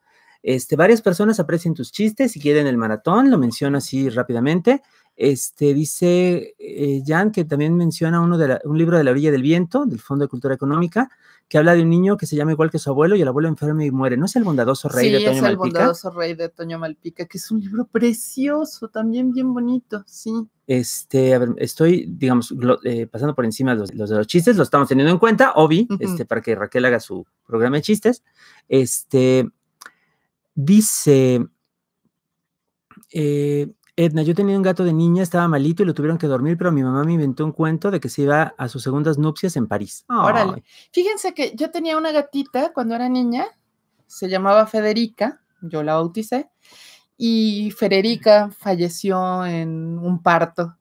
Este, varias personas aprecian tus chistes y quieren el maratón, lo menciono así rápidamente. Este, dice eh, Jan que también menciona uno de un libro de la orilla del viento, del Fondo de Cultura Económica, que habla de un niño que se llama igual que su abuelo y el abuelo enfermo y muere. ¿No es el bondadoso rey de Toño Malpica? Sí, es el bondadoso rey de Toño Malpica, que es un libro precioso, también bien bonito, sí. Este, a ver, estoy, digamos, eh, pasando por encima los, de los chistes, lo estamos teniendo en cuenta, Obi, este, para que Raquel haga su programa de chistes. Este, dice... Eh, Edna, yo tenía un gato de niña, estaba malito y lo tuvieron que dormir, pero mi mamá me inventó un cuento de que se iba a sus segundas nupcias en París. Órale. Fíjense que yo tenía una gatita cuando era niña, se llamaba Federica, yo la bauticé, y Federica falleció en un parto.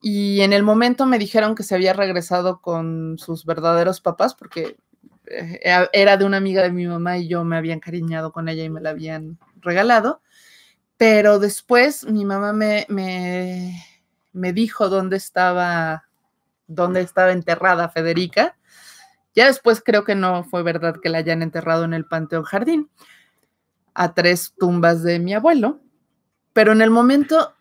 Y en el momento me dijeron que se había regresado con sus verdaderos papás, porque eh, era de una amiga de mi mamá y yo me había encariñado con ella y me la habían regalado pero después mi mamá me, me, dijo dónde estaba, dónde estaba enterrada Federica. Ya después creo que no fue verdad que la hayan enterrado en el Panteón Jardín, a tres tumbas de mi abuelo, pero en el momento,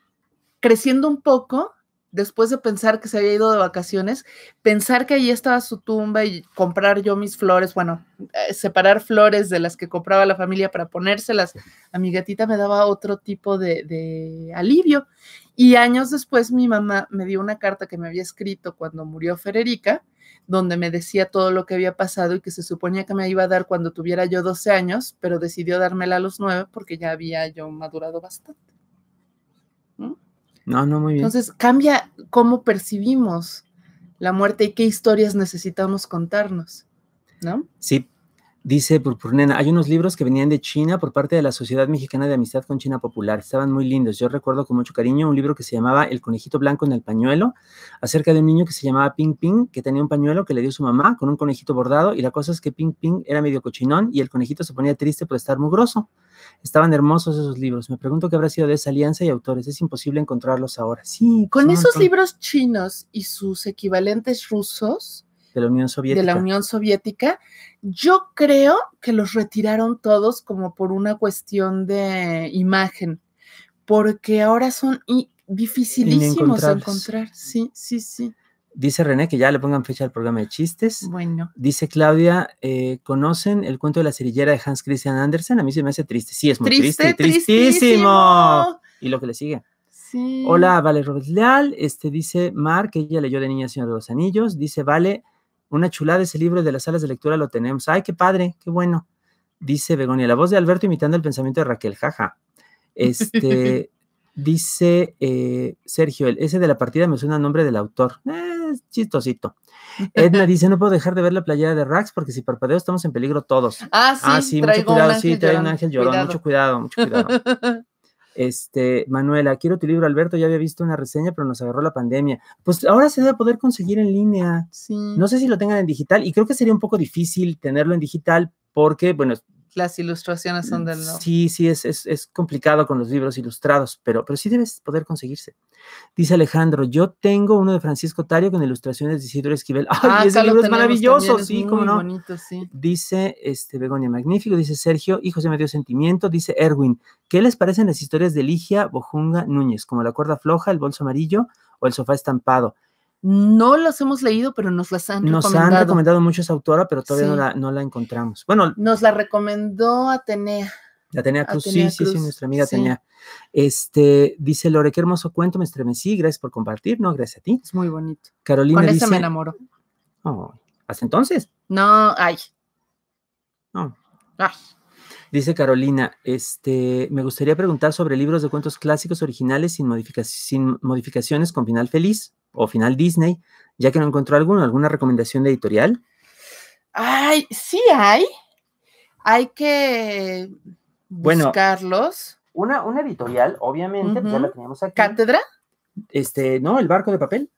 creciendo un poco, después de pensar que se había ido de vacaciones, pensar que ahí estaba su tumba y comprar yo mis flores, bueno, eh, separar flores de las que compraba la familia para ponérselas a mi gatita me daba otro tipo de, de alivio. Y años después mi mamá me dio una carta que me había escrito cuando murió Federica, donde me decía todo lo que había pasado y que se suponía que me iba a dar cuando tuviera yo 12 años, pero decidió dármela a los 9 porque ya había yo madurado bastante. No, no, muy bien. Entonces cambia cómo percibimos la muerte y qué historias necesitamos contarnos, ¿no? Sí, Dice Purpurnena, hay unos libros que venían de China por parte de la Sociedad Mexicana de Amistad con China Popular. Estaban muy lindos. Yo recuerdo con mucho cariño un libro que se llamaba El conejito blanco en el pañuelo, acerca de un niño que se llamaba Ping Ping, que tenía un pañuelo que le dio su mamá con un conejito bordado. Y la cosa es que Ping Ping era medio cochinón y el conejito se ponía triste por estar mugroso. Estaban hermosos esos libros. Me pregunto qué habrá sido de esa alianza y autores. Es imposible encontrarlos ahora. Sí. Con esos libros chinos y sus equivalentes rusos. De la Unión Soviética. la Unión Soviética. Yo creo que los retiraron todos como por una cuestión de imagen, porque ahora son dificilísimos de encontrar. Sí, sí, sí. Dice René que ya le pongan fecha al programa de chistes. Bueno. Dice Claudia, eh, ¿conocen el cuento de la cerillera de Hans Christian Andersen? A mí se me hace triste. Sí, es muy triste, triste tristísimo. Y lo que le sigue. Sí. Hola, Vale Robles Leal. Este dice Mar, que ella leyó de niña Señor de los Anillos. Dice, vale, una chulada ese libro de las salas de lectura lo tenemos. Ay, qué padre, qué bueno. Dice Begonia, la voz de Alberto imitando el pensamiento de Raquel, jaja. Este, Dice eh, Sergio, el S de la partida me suena al nombre del autor. Eh, chistosito. Edna dice, no puedo dejar de ver la playera de Rax porque si parpadeo estamos en peligro todos. Ah, sí, ah, mucho cuidado, sí, te un ángel llorón, mucho cuidado, mucho cuidado. Este, Manuela, quiero tu libro, Alberto, ya había visto una reseña, pero nos agarró la pandemia. Pues ahora se debe poder conseguir en línea. Sí. No sé si lo tengan en digital y creo que sería un poco difícil tenerlo en digital porque, bueno, las ilustraciones son mm, del... Sí, sí, es, es, complicado con los libros ilustrados, pero, pero sí debes poder conseguirse. Dice Alejandro, yo tengo uno de Francisco Tario con ilustraciones de Isidro Esquivel. ¡Ay, ah, ese libro es maravilloso! sí, cómo no. Dice este, Begonia Magnífico, dice Sergio, hijos de medio sentimiento, dice Erwin, ¿qué les parecen las historias de Ligia Bojunga Núñez, como La cuerda floja, El bolso amarillo o El sofá estampado? No las hemos leído, pero nos las han recomendado. Nos han recomendado mucho esa autora, pero todavía no, la, encontramos. Bueno. Nos la recomendó Atenea. Atenea Cruz, sí, sí, sí, nuestra amiga Atenea. Este, dice Lore, qué hermoso cuento, me estremecí, gracias por compartir, no, gracias a ti. Es muy bonito. Carolina Con dice, me enamoro. ¿Hasta entonces? No, ay. No. Dice Carolina, este, me gustaría preguntar sobre libros de cuentos clásicos originales sin modificaciones con final feliz o final Disney, ya que no encontró alguno, alguna recomendación de editorial. Ay, sí hay. Hay que buscarlos. Una, una editorial, obviamente, ya teníamos aquí. ¿Cátedra? Este, no, el barco de papel.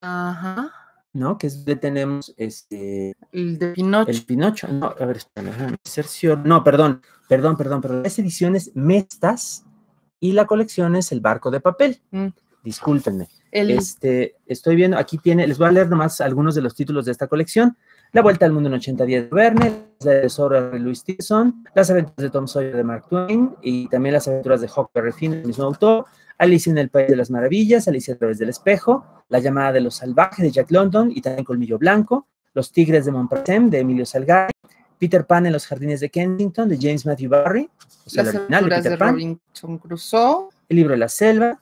Ajá. ¿No? Que es de tenemos este. El de Pinocho. El Pinocho. No, a ver, No, perdón, perdón, perdón, perdón. Las ediciones Mestas y la colección es el barco de papel. Mm. Discúlpenme. Este, estoy viendo, aquí tiene, les voy a leer nomás algunos de los títulos de esta colección. La Vuelta al Mundo en 80 días de Verne, La Tesoro de Louis Tyson, Las aventuras de Tom Sawyer de Mark Twain y también Las aventuras de Huckleberry Finn, el mismo autor, Alicia en el País de las Maravillas, Alicia a través del espejo, La llamada de los salvajes de Jack London y también Colmillo Blanco, Los tigres de Montparnasse de Emilio Salgari, Peter Pan en los jardines de Kensington de James Matthew Barry, o sea, Las original de, Robinson Crusoe, El libro de la selva,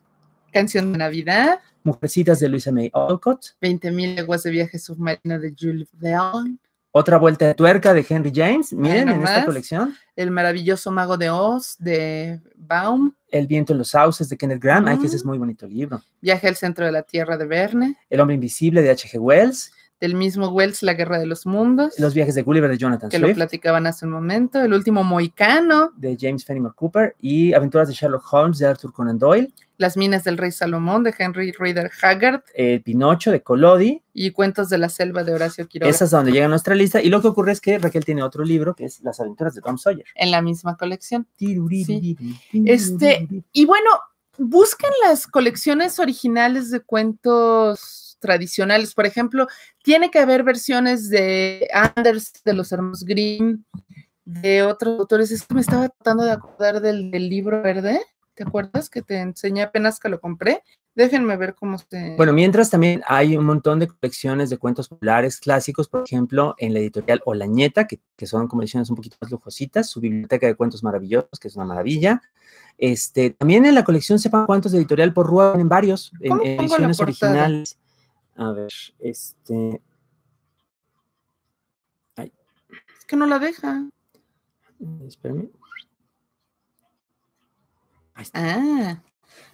Canción de Navidad, Mujercitas de Louisa May Alcott, 20.000 leguas de viaje submarino de Jules Verne, Otra vuelta de tuerca de Henry James, miren en esta colección. El maravilloso mago de Oz de Baum. El viento en los sauces de Kenneth Graham, ay que ese mm. es muy bonito el libro. Viaje al centro de la tierra de Verne. El hombre invisible de H.G. Wells del mismo Wells, La Guerra de los Mundos. Los viajes de Gulliver de Jonathan Swift. Que lo platicaban hace un momento. El último Moicano. De James Fenimore Cooper. Y Aventuras de Sherlock Holmes de Arthur Conan Doyle. Las minas del rey Salomón de Henry Rider Haggard. Pinocho de Colodi. Y Cuentos de la Selva de Horacio Quiroga. Esa es donde llega nuestra lista. Y lo que ocurre es que Raquel tiene otro libro que es Las Aventuras de Tom Sawyer. En la misma colección. Este, y bueno, busquen las colecciones originales de cuentos tradicionales. Por ejemplo, tiene que haber versiones de Anders, de los hermanos Grimm, de otros autores. Es me estaba tratando de acordar del, libro verde. ¿Te acuerdas que te enseñé apenas que lo compré? Déjenme ver cómo se... Bueno, mientras también hay un montón de colecciones de cuentos populares clásicos, por ejemplo, en la editorial Olañeta, que, que son colecciones un poquito más lujositas, su biblioteca de cuentos maravillosos, que es una maravilla. Este, también en la colección Sepan Cuántos de Editorial por Rúa, en varios, en ediciones originales. A ver, este. Es que no la deja. Ah,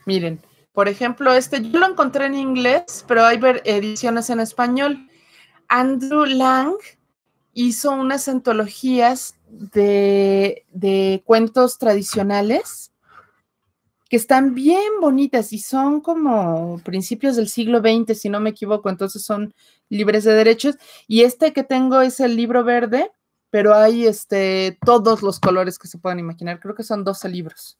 miren. Por ejemplo, este, yo lo encontré en inglés, pero hay ediciones en español. Andrew Lang hizo unas antologías de, de cuentos tradicionales que están bien bonitas y son como principios del siglo XX, si no me equivoco, entonces son libres de derechos. Y este que tengo es el libro verde, pero hay este, todos los colores que se puedan imaginar. Creo que son 12 libros.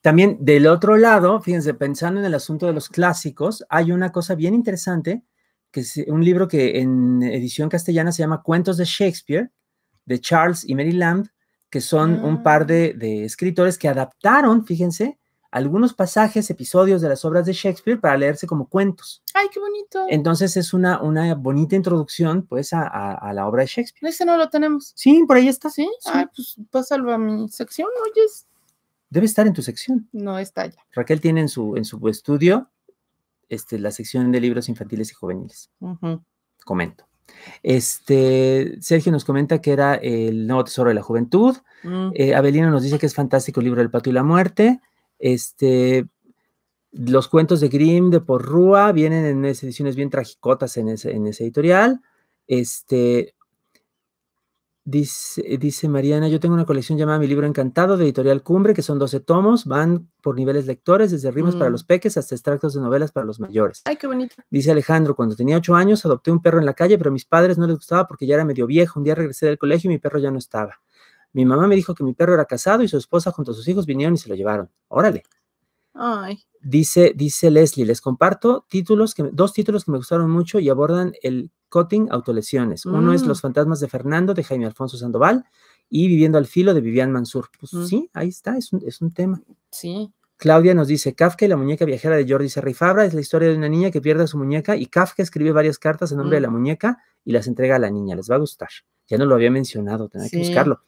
También del otro lado, fíjense, pensando en el asunto de los clásicos, hay una cosa bien interesante, que es un libro que en edición castellana se llama Cuentos de Shakespeare, de Charles y Mary Lamb, que son un par ah. de, de escritores que adaptaron, fíjense, algunos pasajes, episodios de las obras de Shakespeare para leerse como cuentos. ¡Ay, qué bonito! Entonces es una, una bonita introducción, pues, a, la obra de Shakespeare. Ese no lo tenemos. Sí, por ahí está. ¿Sí? sí. pues pásalo a mi sección, oyes. Debe estar en tu sección. No, está ya. Raquel tiene en su, en su estudio este, la sección de libros infantiles y juveniles. Comento. Este, Sergio nos comenta que era el nuevo tesoro de la juventud. Mm. Eh, nos dice que es fantástico el libro del pato y la muerte. Este, los cuentos de Grimm de Porrúa vienen en ediciones bien tragicotas en ese, editorial. Este, dice, Mariana, yo tengo una colección llamada Mi Libro Encantado de Editorial Cumbre, que son 12 tomos, van por niveles lectores, desde rimas para mm. los peques hasta extractos de novelas para los mayores. Ay, qué bonito. Dice Alejandro, cuando tenía 8 años adopté un perro en la calle, pero a mis padres no les gustaba porque ya era medio viejo. Un día regresé del colegio y mi perro ya no estaba. Mi mamá me dijo que mi perro era casado y su esposa junto a sus hijos vinieron y se lo llevaron. Órale. Ay. Dice, dice Leslie, les comparto títulos que, dos títulos que me gustaron mucho y abordan el cutting autolesiones. Uno es mm. Los fantasmas de Fernando de Jaime Alfonso Sandoval y Viviendo al filo de Vivian Mansur. Pues mm. sí, ahí está, es un, es un tema. Sí. Claudia nos dice, Kafka y la muñeca viajera de Jordi Fabra es la historia de una niña que pierde su muñeca y Kafka escribe varias cartas en nombre de mm. la muñeca y las entrega a la niña. Les va a gustar. Ya no lo había mencionado, tendré que buscarlo.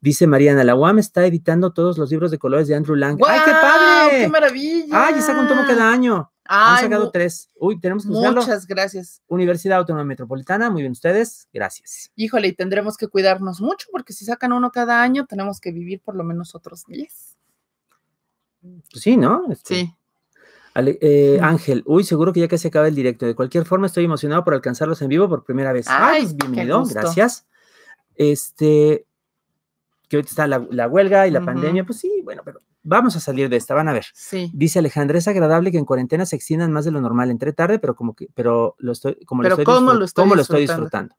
Dice Mariana, la UAM está editando todos los libros de colores de Andrew Lang. ¡Ay, qué padre! ¡Qué maravilla! ¡Ay, ya saca un tomo cada año! Ay, Han sacado tres. Uy, tenemos que buscarlo. Muchas gracias. Universidad Autónoma Metropolitana, muy bien ustedes, gracias. Híjole, y tendremos que cuidarnos mucho porque si sacan uno cada año, tenemos que vivir por lo menos otros 10. Pues sí, ¿no? Este, eh, sí. Ángel, uy, seguro que ya que se acaba el directo. De cualquier forma, estoy emocionado por alcanzarlos en vivo por primera vez. Ay pues, bienvenido, gracias este, que ahorita está la, huelga y la pandemia, pues sí, bueno, pero vamos a salir de esta, van a ver. Sí. Dice Alejandra, es agradable que en cuarentena se extiendan más de lo normal, Entre tarde, pero como que, pero lo estoy, como lo, estoy disfrutando?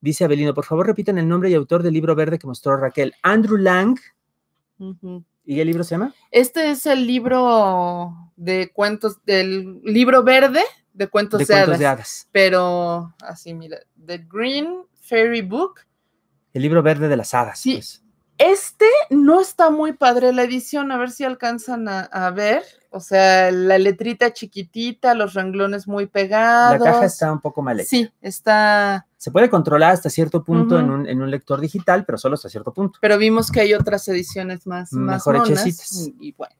Dice Abelino, por favor repitan el nombre y autor del libro verde que mostró Raquel. Andrew Lang. ¿Y el libro se llama? Este es el libro de cuentos, del libro verde de cuentos de, de hadas. Pero así, mira, The Green Fairy Book el libro verde de las hadas. Sí. Pues. Este no está muy padre la edición, a ver si alcanzan a, ver. O sea, la letrita chiquitita, los renglones muy pegados. La caja está un poco mal hecha. Sí, está. Se puede controlar hasta cierto punto en, un, lector digital, pero solo hasta cierto punto. Pero vimos que hay otras ediciones más, más mejor y bueno.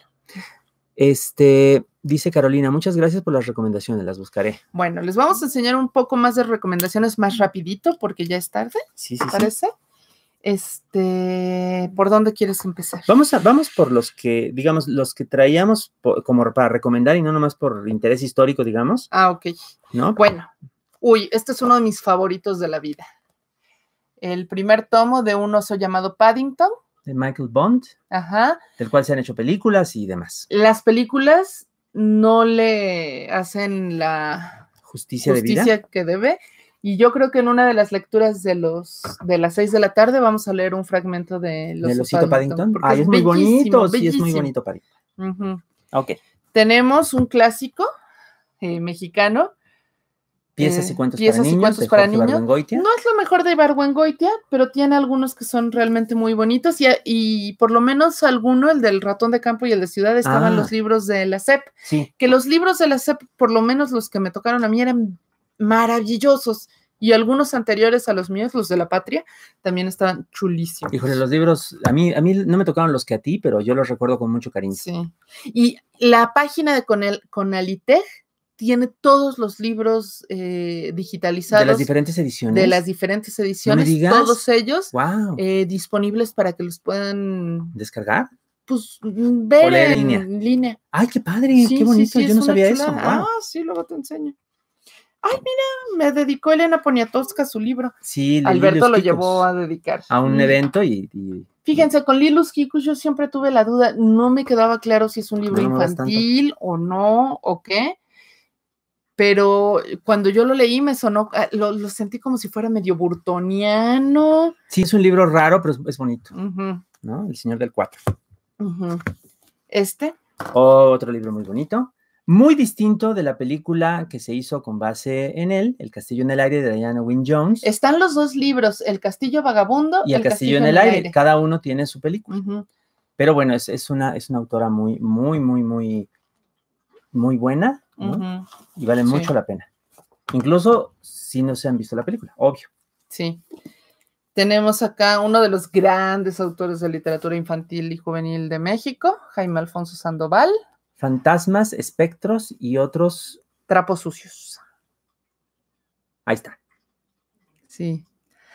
Este, dice Carolina, muchas gracias por las recomendaciones, las buscaré. Bueno, les vamos a enseñar un poco más de recomendaciones más rapidito porque ya es tarde. Sí, sí. ¿Parece? Este, ¿por dónde quieres empezar? Vamos a, vamos por los que, digamos, los que traíamos como para recomendar y no nomás por interés histórico, digamos. Ah, ok. ¿No? Bueno, uy, este es uno de mis favoritos de la vida. El primer tomo de un oso llamado Paddington, de Michael Bond, del cual se han hecho películas y demás. Las películas no le hacen la justicia, que debe. Y yo creo que en una de las lecturas de los de las seis de la tarde vamos a leer un fragmento de Los ¿De Paddington. Ah, es, muy bonito, sí, es muy bonito Paddington. Tenemos un clásico eh, mexicano Piezas y eh, cuentos para niños. para niños. No es lo mejor de Barguengoitia, pero tiene algunos que son realmente muy bonitos y, por lo menos alguno, el del ratón de campo y el de ciudad, estaban ah. los libros de la SEP. Sí. Que los libros de la SEP, por lo menos los que me tocaron a mí, eran maravillosos. Y algunos anteriores a los míos, los de la patria, también estaban chulísimos. Híjole, los libros, a mí, a mí no me tocaron los que a ti, pero yo los recuerdo con mucho cariño. Sí. Y la página de Conel, Conalitech tiene todos los libros digitalizados. Eh, de las diferentes ediciones. De las diferentes ediciones. ¿No todos ellos eh, disponibles para que los puedan. ¿Descargar? Pues mm, ver en, línea. Ay, qué padre, qué bonito. Yo no sabía eso. Ah, sí, luego te enseño. Ay, mira, me dedicó Elena Poniatowska su libro. Sí, Alberto lo llevó a dedicar. A un evento y, Fíjense, con Lilus Kikus yo siempre tuve la duda, no me quedaba claro si es un libro infantil o no, o qué pero cuando yo lo leí me sonó, ah, lo, sentí como si fuera medio burtoniano. Sí, es un libro raro, pero es, bonito, ¿no? El Señor del Cuatro. Este. Otro libro muy bonito, muy distinto de la película que se hizo con base en él, El Castillo en el Aire de Diana Wynne Jones. Están los dos libros, El Castillo Vagabundo y El, Castillo, en el, aire. Cada uno tiene su película. Pero bueno, es, es, una, es una autora muy, muy, muy, muy, muy buena y valen mucho la pena. Incluso si no se han visto la película, obvio. Sí. Tenemos acá uno de los grandes autores de literatura infantil y juvenil de México, Jaime Alfonso Sandoval. Fantasmas, espectros y otros. Trapos sucios. Ahí está. Sí.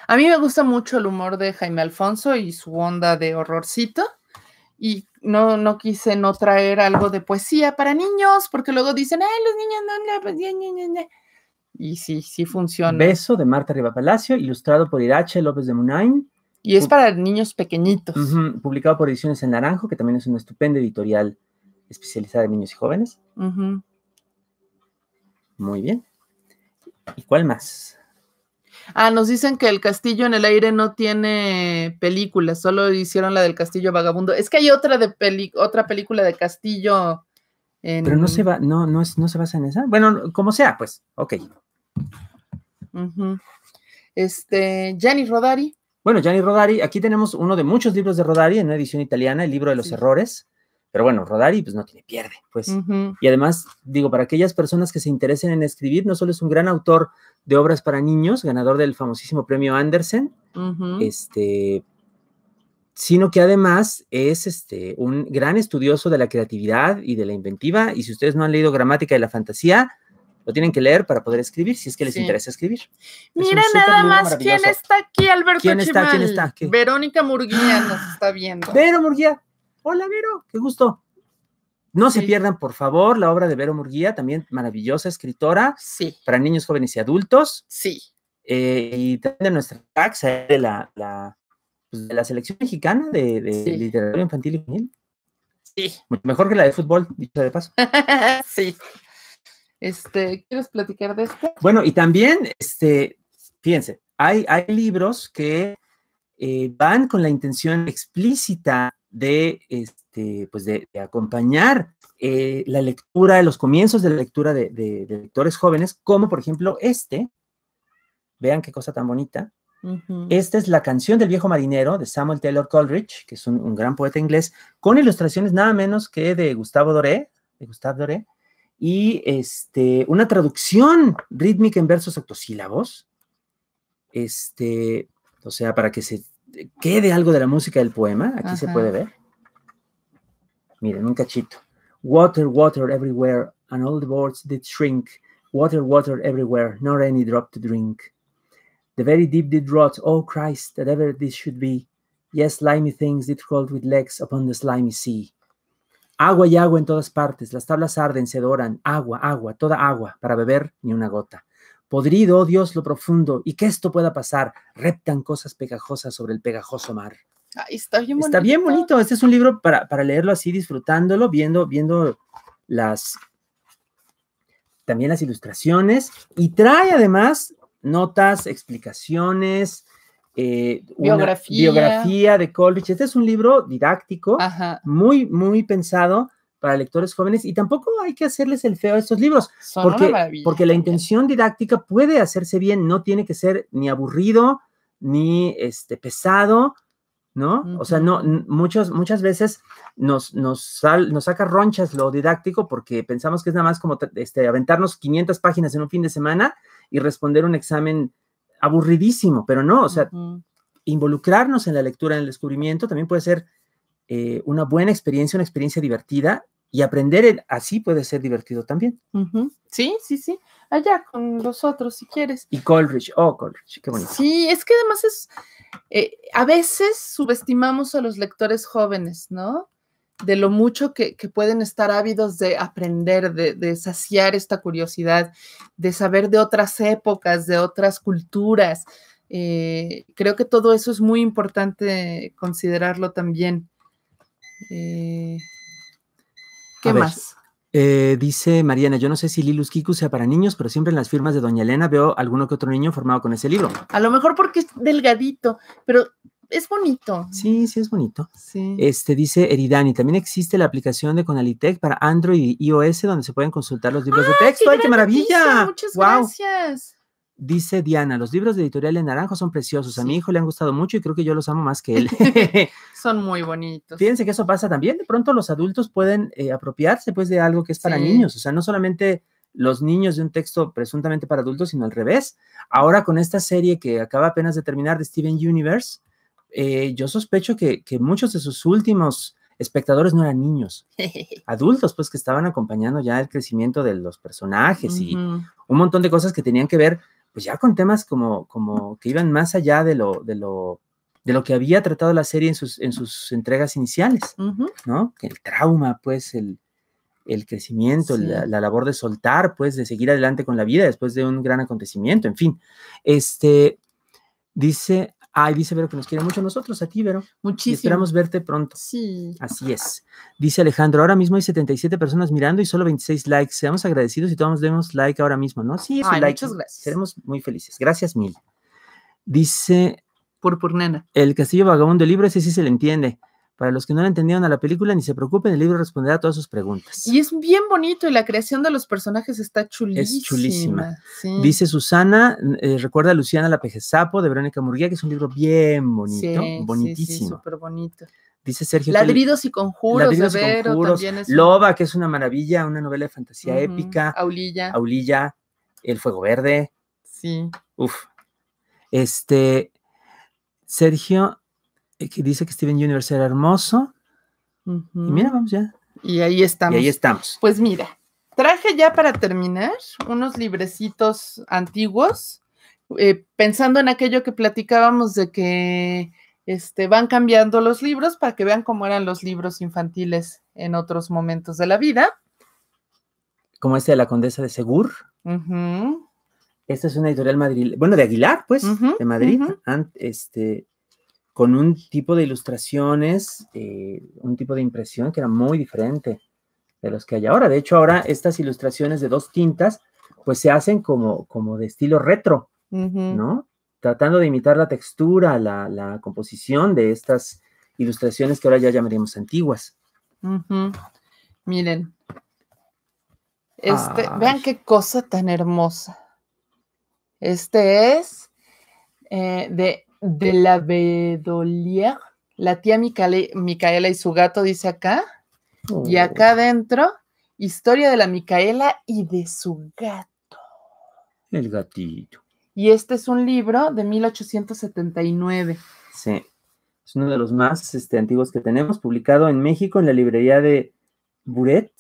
A mí me gusta mucho el humor de Jaime Alfonso y su onda de horrorcito. Y no, no quise no traer algo de poesía para niños, porque luego dicen, ay, los niños no, pues, ya, Y sí, sí funciona. Beso de Marta Riva Palacio, ilustrado por Irache López de Munain. Y es para niños pequeñitos. Publicado por Ediciones en Naranjo, que también es una estupenda editorial especializada en niños y jóvenes. Muy bien. ¿Y cuál más? Ah, nos dicen que el castillo en el aire no tiene películas, solo hicieron la del castillo vagabundo. Es que hay otra de otra película de castillo. Pero no se va, no, no, es, no se basa en esa. Bueno, como sea, pues, ok. Este, Gianni Rodari. Bueno, Gianni Rodari, aquí tenemos uno de muchos libros de Rodari en una edición italiana, el libro de los errores. Pero bueno, Rodari pues no tiene pierde, pues. Y además, digo, para aquellas personas que se interesen en escribir, no solo es un gran autor de obras para niños, ganador del famosísimo premio Andersen, este, sino que además es este, un gran estudioso de la creatividad y de la inventiva. Y si ustedes no han leído Gramática de la Fantasía, lo tienen que leer para poder escribir, si es que les interesa escribir. Miren nada más quién está aquí, Alberto ¿Quién está? está? Verónica Murguía nos está viendo. Vero Murguía, Hola, Vero, qué gusto. No se pierdan, por favor, la obra de Vero Murguía, también maravillosa escritora. Sí. Para niños, jóvenes y adultos. Sí. Eh, y también de nuestra taxa pues, de la, selección mexicana de, literatura infantil y juvenil. Sí. Mucho mejor que la de fútbol, dicho de paso. sí. Este, ¿quieres platicar de esto? Bueno, y también, este, fíjense, hay, hay libros que eh, van con la intención explícita de, este, pues de, acompañar eh, la lectura, los comienzos de la lectura de, de, lectores jóvenes, como por ejemplo este, vean qué cosa tan bonita. Esta es la canción del viejo marinero de Samuel Taylor Coleridge, que es un, gran poeta inglés, con ilustraciones nada menos que de Gustavo Doré, de Gustavo Doré, y este, una traducción rítmica en versos octosílabos, este, o sea, para que se quede algo de la música del poema. Aquí se puede ver. Miren, un cachito. Water, water everywhere, and all the boards did shrink. Water, water everywhere, nor any drop to drink. The very deep did rot, oh Christ, that ever this should be. Yes, slimy things did hold with legs upon the slimy sea. Agua y agua en todas partes, las tablas arden, se doran, agua, agua, toda agua, para beber ni una gota. Podrido, oh Dios, lo profundo, y que esto pueda pasar. Reptan cosas pegajosas sobre el pegajoso mar. está bien bonito. Este es un libro para, leerlo así, disfrutándolo, viendo, viendo las también las ilustraciones y trae además notas, explicaciones, eh, biografía. de Coleridge. Este es un libro didáctico, muy, muy pensado para lectores jóvenes y tampoco hay que hacerles el feo a estos libros, porque, porque la intención didáctica puede hacerse bien, no tiene que ser ni aburrido ni este, pesado, ¿no? O sea, no, muchas, muchas veces nos, nos, nos saca ronchas lo didáctico porque pensamos que es nada más como este, aventarnos 500 páginas en un fin de semana y responder un examen aburridísimo, pero no, o sea, involucrarnos en la lectura, en el descubrimiento, también puede ser eh, una buena experiencia, una experiencia divertida y aprender así puede ser divertido también. Sí, sí, sí. Allá con los otros, si quieres. Y Coleridge, oh, Coleridge, qué bonito. Sí, es que además es, eh, a veces subestimamos a los lectores jóvenes, ¿no? De lo mucho que, pueden estar ávidos de aprender, de, saciar esta curiosidad, de saber de otras épocas, de otras culturas. Eh, creo que todo eso es muy importante considerarlo también. Eh, ¿Qué más? Eh, dice Mariana, yo no sé si Lilus Kiku sea para niños, pero siempre en las firmas de Doña Elena veo alguno que otro niño formado con ese libro. A lo mejor porque es delgadito, pero es bonito. Sí, sí, es bonito. Este dice Eridani, también existe la aplicación de Conalitec para Android y iOS donde se pueden consultar los libros de ah, texto. ¡Ay, qué maravilla! muchas gracias. Dice Diana, los libros de Editorial en Naranjo son preciosos. A mi hijo le han gustado mucho y creo que yo los amo más que él. son muy bonitos. Fíjense que eso pasa también. De pronto los adultos pueden eh, apropiarse pues de algo que es para niños. O sea, no solamente los niños de un texto presuntamente para adultos, sino al revés. Ahora con esta serie que acaba apenas de terminar de Steven Universe, eh, yo sospecho que, muchos de sus últimos espectadores no eran niños, adultos, pues que estaban acompañando ya el crecimiento de los personajes y un montón de cosas que tenían que ver pues ya con temas como, como que iban más allá de lo, de lo, de lo que había tratado la serie en sus, en sus entregas iniciales, ¿no? Que ¿no? El trauma, pues, el, el crecimiento, la, la, labor de soltar, pues, de seguir adelante con la vida después de un gran acontecimiento, en fin. Este, dice, Ay, dice Vero que nos quiere mucho nosotros, a ti, Vero. Muchísimo. Y esperamos verte pronto. Sí. Así es. Dice Alejandro, ahora mismo hay 77 personas mirando y solo 26 likes. Seamos agradecidos y todos demos like ahora mismo, ¿no? Sí, Muchas gracias. Seremos muy felices. Gracias mil. Dice. por por nena. El castillo vagabundo del libro, ese sí se le entiende. Para los que no la entendieron a la película, ni se preocupen, el libro responderá a todas sus preguntas. Y es bien bonito y la creación de los personajes está chulísima. Es chulísima. Dice Susana, eh, recuerda a Luciana la Pejezapo de Verónica Murguía, que es un libro bien bonito, bonitísimo. Sí, sí súper bonito. Dice Sergio. Ladridos y conjuros. Ladridos También es Loba, que es una maravilla, una novela de fantasía épica. Aulilla. Aulilla. El Fuego Verde. Sí. Uf. Este. Sergio eh, que dice que Steven Universe era hermoso. Y mira, vamos ya. Y ahí estamos. Y ahí estamos. Pues mira, traje ya para terminar unos librecitos antiguos, eh, pensando en aquello que platicábamos de que este, van cambiando los libros para que vean cómo eran los libros infantiles en otros momentos de la vida. Como este de la Condesa de Segur. Este Esta es una editorial bueno, de Aguilar, pues, de Madrid. Este, con un tipo de ilustraciones, eh, un tipo de impresión que era muy diferente de los que hay ahora. De hecho, ahora estas ilustraciones de dos tintas, pues se hacen como, como de estilo retro, ¿no? Tratando de imitar la textura, la, composición de estas ilustraciones que ahora ya llamaríamos antiguas. Miren. Este, vean qué cosa tan hermosa. Este es eh, de de la Bedolier, la tía Micaela, y su gato, dice acá. Y oh. acá adentro, historia de la Micaela y de su gato. El gatito. Y este es un libro de 1879. Sí, es uno de los más este, antiguos que tenemos, publicado en México en la librería de Buret,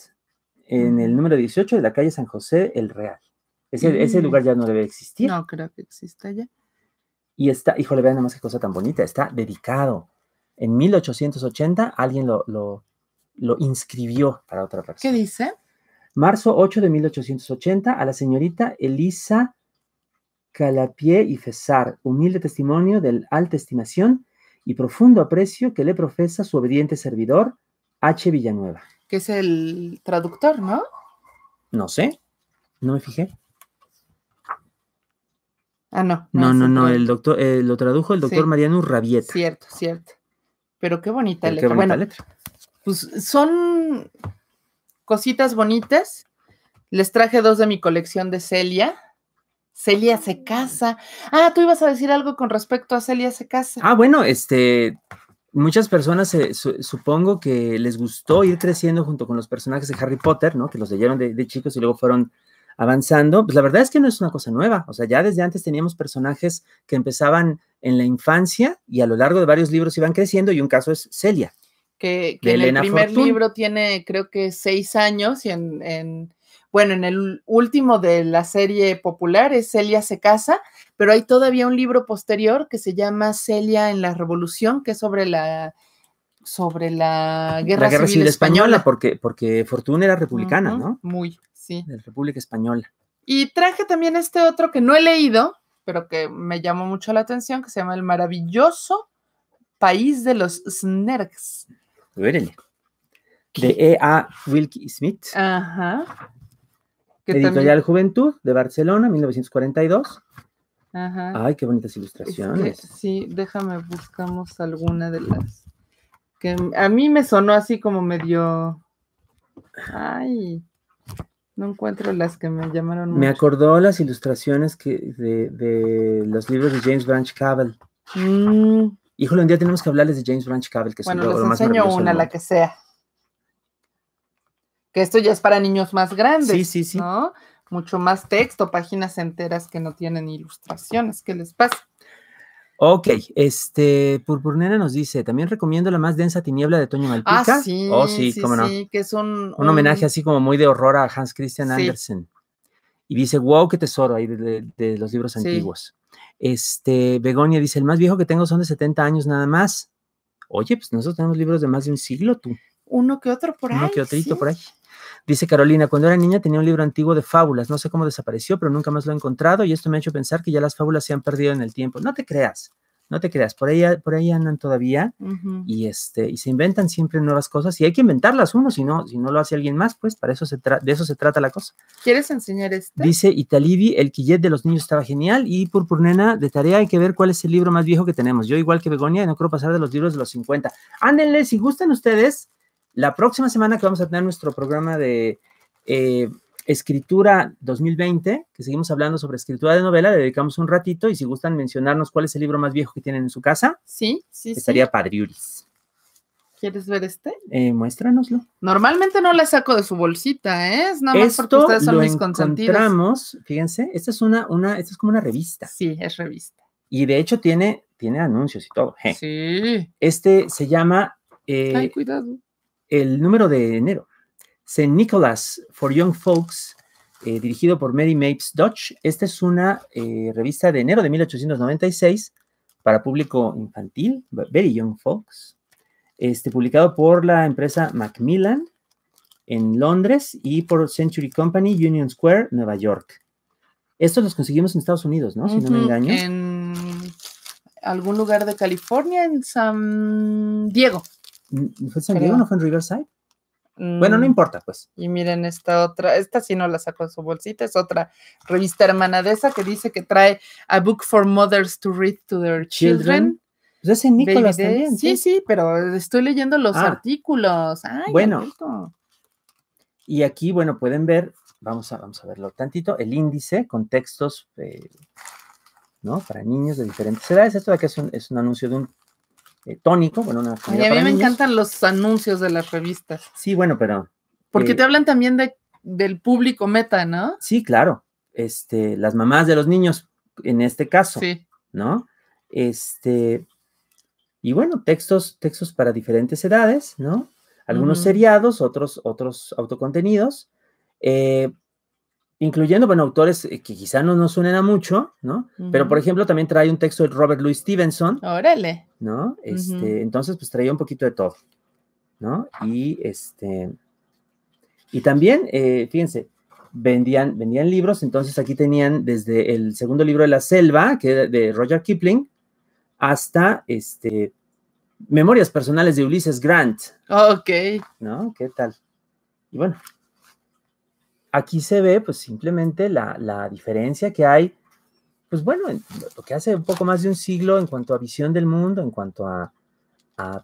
en el número 18 de la calle San José, El Real. ese lugar ya no debe existir. No creo que exista ya. Y está, híjole, vean más qué cosa tan bonita, está dedicado. En 1880 alguien lo, inscribió para otra persona. ¿Qué dice? Marzo 8 de 1880 a la señorita Elisa Calapié y Fesar, humilde testimonio de alta estimación y profundo aprecio que le profesa su obediente servidor H. Villanueva. Que es el traductor, ¿no? No sé, no me fijé. Ah, no. No, no, no, el doctor, eh, lo tradujo el doctor Mariano Rabiet. Cierto, cierto. Pero qué bonita letra. Qué bonita letra. Pues son cositas bonitas. Les traje dos de mi colección de Celia. Celia se casa. Ah, tú ibas a decir algo con respecto a Celia se casa. Ah, bueno, este, muchas personas eh, supongo que les gustó ir creciendo junto con los personajes de Harry Potter, ¿no? Que los leyeron de chicos y luego fueron avanzando, pues la verdad es que no es una cosa nueva. O sea, ya desde antes teníamos personajes que empezaban en la infancia y a lo largo de varios libros iban creciendo y un caso es Celia. Que, en el primer libro tiene creo que seis años y en, bueno, en el último de la serie popular es Celia se casa, pero hay todavía un libro posterior que se llama Celia en la Revolución, que es sobre la sobre la guerra, civil, española, porque, porque Fortuna era republicana, ¿no? Muy. De la República Española. Y traje también este otro que no he leído, pero que me llamó mucho la atención, que se llama El maravilloso país de los Snergs. Espérenle. De E.A. Wilkie Smith. Ajá. Editorial Juventud de Barcelona, 1942. Ajá. Ay, qué bonitas ilustraciones. Este, sí, déjame, buscamos alguna de las que a mí me sonó así como medio. Ay, no encuentro las que me llamaron. Me acordó las ilustraciones que de, los libros de James Branch Cabell. Mm. Híjole, un día tenemos que hablarles de James Branch Cabell, que bueno, les enseño una, la que sea. Que esto ya es para niños más grandes. Sí, sí, sí. ¿no? Mucho más texto, páginas enteras que no tienen ilustraciones. ¿Qué les pasa? Ok, este, Purpurnera nos dice, también recomiendo la más densa tiniebla de Toño ah, Malpica. Ah, sí, oh, sí, sí, cómo no. que es un, homenaje así como muy de horror a Hans Christian Andersen. Y dice, wow, qué tesoro ahí de, los libros antiguos. Este, Begonia dice, el más viejo que tengo son de 70 años nada más. Oye, pues nosotros tenemos libros de más de un siglo, tú. Uno que otro por ahí. Uno que otro por ahí. Dice Carolina, cuando era niña tenía un libro antiguo de fábulas, no sé cómo desapareció, pero nunca más lo he encontrado y esto me ha hecho pensar que ya las fábulas se han perdido en el tiempo. No te creas, no te creas, por ahí, por ahí andan todavía y, este, y se inventan siempre nuevas cosas y hay que inventarlas uno, si no, si no lo hace alguien más, pues para eso se de eso se trata la cosa. ¿Quieres enseñar este? Dice Italivi, el quillet de los niños estaba genial y Purpurnena, de tarea hay que ver cuál es el libro más viejo que tenemos. Yo igual que Begonia, no creo pasar de los libros de los 50. Ándenle, si gustan ustedes, la próxima semana que vamos a tener nuestro programa de eh, escritura 2020, que seguimos hablando sobre escritura de novela, le dedicamos un ratito y si gustan mencionarnos cuál es el libro más viejo que tienen en su casa. Sí, sí, Estaría Padriuris. ¿Quieres ver este? Eh, muéstranoslo. Normalmente no la saco de su bolsita, ¿eh? Es nada más porque ustedes son mis consentidos. encontramos, fíjense, esta es una, una, esta es como una revista. Sí, es revista. Y de hecho tiene, anuncios y todo. Sí. Este se llama... Eh, Ay, cuidado el número de enero. St. Nicholas for Young Folks, eh, dirigido por Mary Mapes Dodge. Esta es una eh, revista de enero de 1896 para público infantil, Very Young Folks, este, publicado por la empresa Macmillan en Londres y por Century Company, Union Square, Nueva York. Estos los conseguimos en Estados Unidos, ¿no? Si no me engaño. En algún lugar de California, en San Diego. ¿Fue en San Diego? ¿No fue en Riverside? Bueno, no mm. importa, pues. Y miren esta otra, esta sí no la sacó de su bolsita, es otra revista hermana de esa que dice que trae A Book for Mothers to Read to Their Children. Pues ¿Es en Nicolás también. Sí, sí, pero estoy leyendo los ah. artículos. Ay, bueno. Y aquí, bueno, pueden ver, vamos a, vamos a verlo tantito, el índice con textos, eh, ¿no? Para niños de diferentes edades. Esto de aquí es un anuncio de un eh, tónico. Bueno, una a mí me encantan los anuncios de las revistas. Sí, bueno, pero. Porque eh, te hablan también del público meta, ¿no? Sí, claro. Este, las mamás de los niños, en este caso. ¿No? Este. Y bueno, textos, textos para diferentes edades, ¿no? Algunos seriados, otros, otros autocontenidos. Eh, incluyendo, bueno, autores eh, que quizá no nos suenen a mucho, ¿no? Pero, por ejemplo, también trae un texto de Robert Louis Stevenson. Órale. ¿No? Este, entonces, pues traía un poquito de todo, ¿no? Y este... Y también, eh, fíjense, vendían, vendían libros, entonces aquí tenían desde el segundo libro de la selva, que era de Roger Kipling, hasta este, Memorias personales de Ulises Grant. Ok. ¿No? ¿Qué tal? Y bueno, aquí se ve pues simplemente la, diferencia que hay, pues bueno, lo que hace un poco más de un siglo en cuanto a visión del mundo, en cuanto a,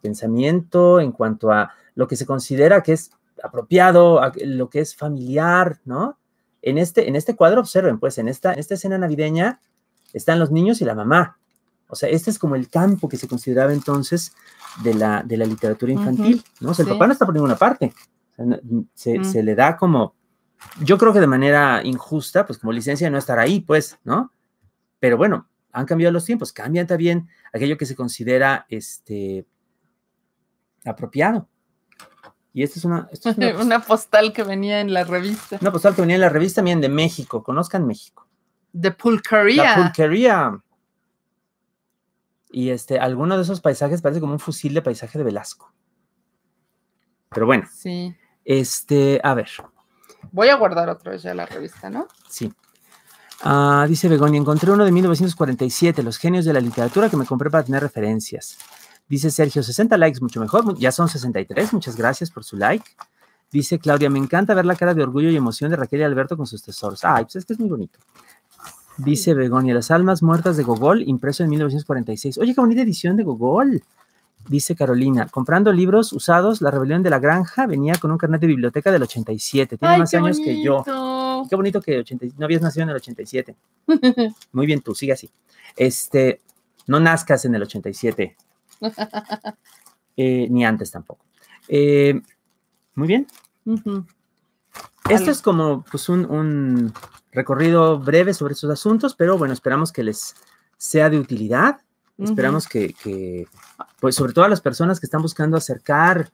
pensamiento, en cuanto a lo que se considera que es apropiado, lo que es familiar, ¿no? En este, en este cuadro, observen, pues en esta, esta escena navideña están los niños y la mamá. O sea, este es como el campo que se consideraba entonces de la, de la literatura infantil, ¿no? el papá no está por ninguna parte. Mm. se, le da como yo creo que de manera injusta, pues como licencia de no estar ahí, pues, ¿no? Pero bueno, han cambiado los tiempos, cambian también aquello que se considera este apropiado. Y esta es una, una, postal que venía en la revista. Una postal que venía en la revista, también de México, conozcan México. De Pulquería. La Pulquería. Y este, alguno de esos paisajes parece como un fusil de paisaje de Velasco. Pero bueno. Sí. Este, a ver. Voy a guardar otra vez ya la revista, ¿no? Sí. Ah, dice Begonia, encontré uno de 1947, Los genios de la literatura, que me compré para tener referencias. Dice Sergio, 60 likes, mucho mejor. Ya son 63, muchas gracias por su like. Dice Claudia, me encanta ver la cara de orgullo y emoción de Raquel y Alberto con sus tesoros. Ay, pues es es muy bonito. Dice Begonia, Las almas muertas de Gogol, impreso en 1946. Oye, qué bonita edición de Gogol. Dice Carolina, comprando libros usados, La Rebelión de la Granja venía con un carnet de biblioteca del 87. Tiene más años que yo. Qué bonito que no habías nacido en el 87. Muy bien, tú, sigue así. Este, no nazcas en el 87. Eh, ni antes tampoco. Eh, muy bien. Esto es como pues, un, recorrido breve sobre estos asuntos, pero bueno, esperamos que les sea de utilidad. Esperamos que pues sobre todo a las personas que están buscando acercar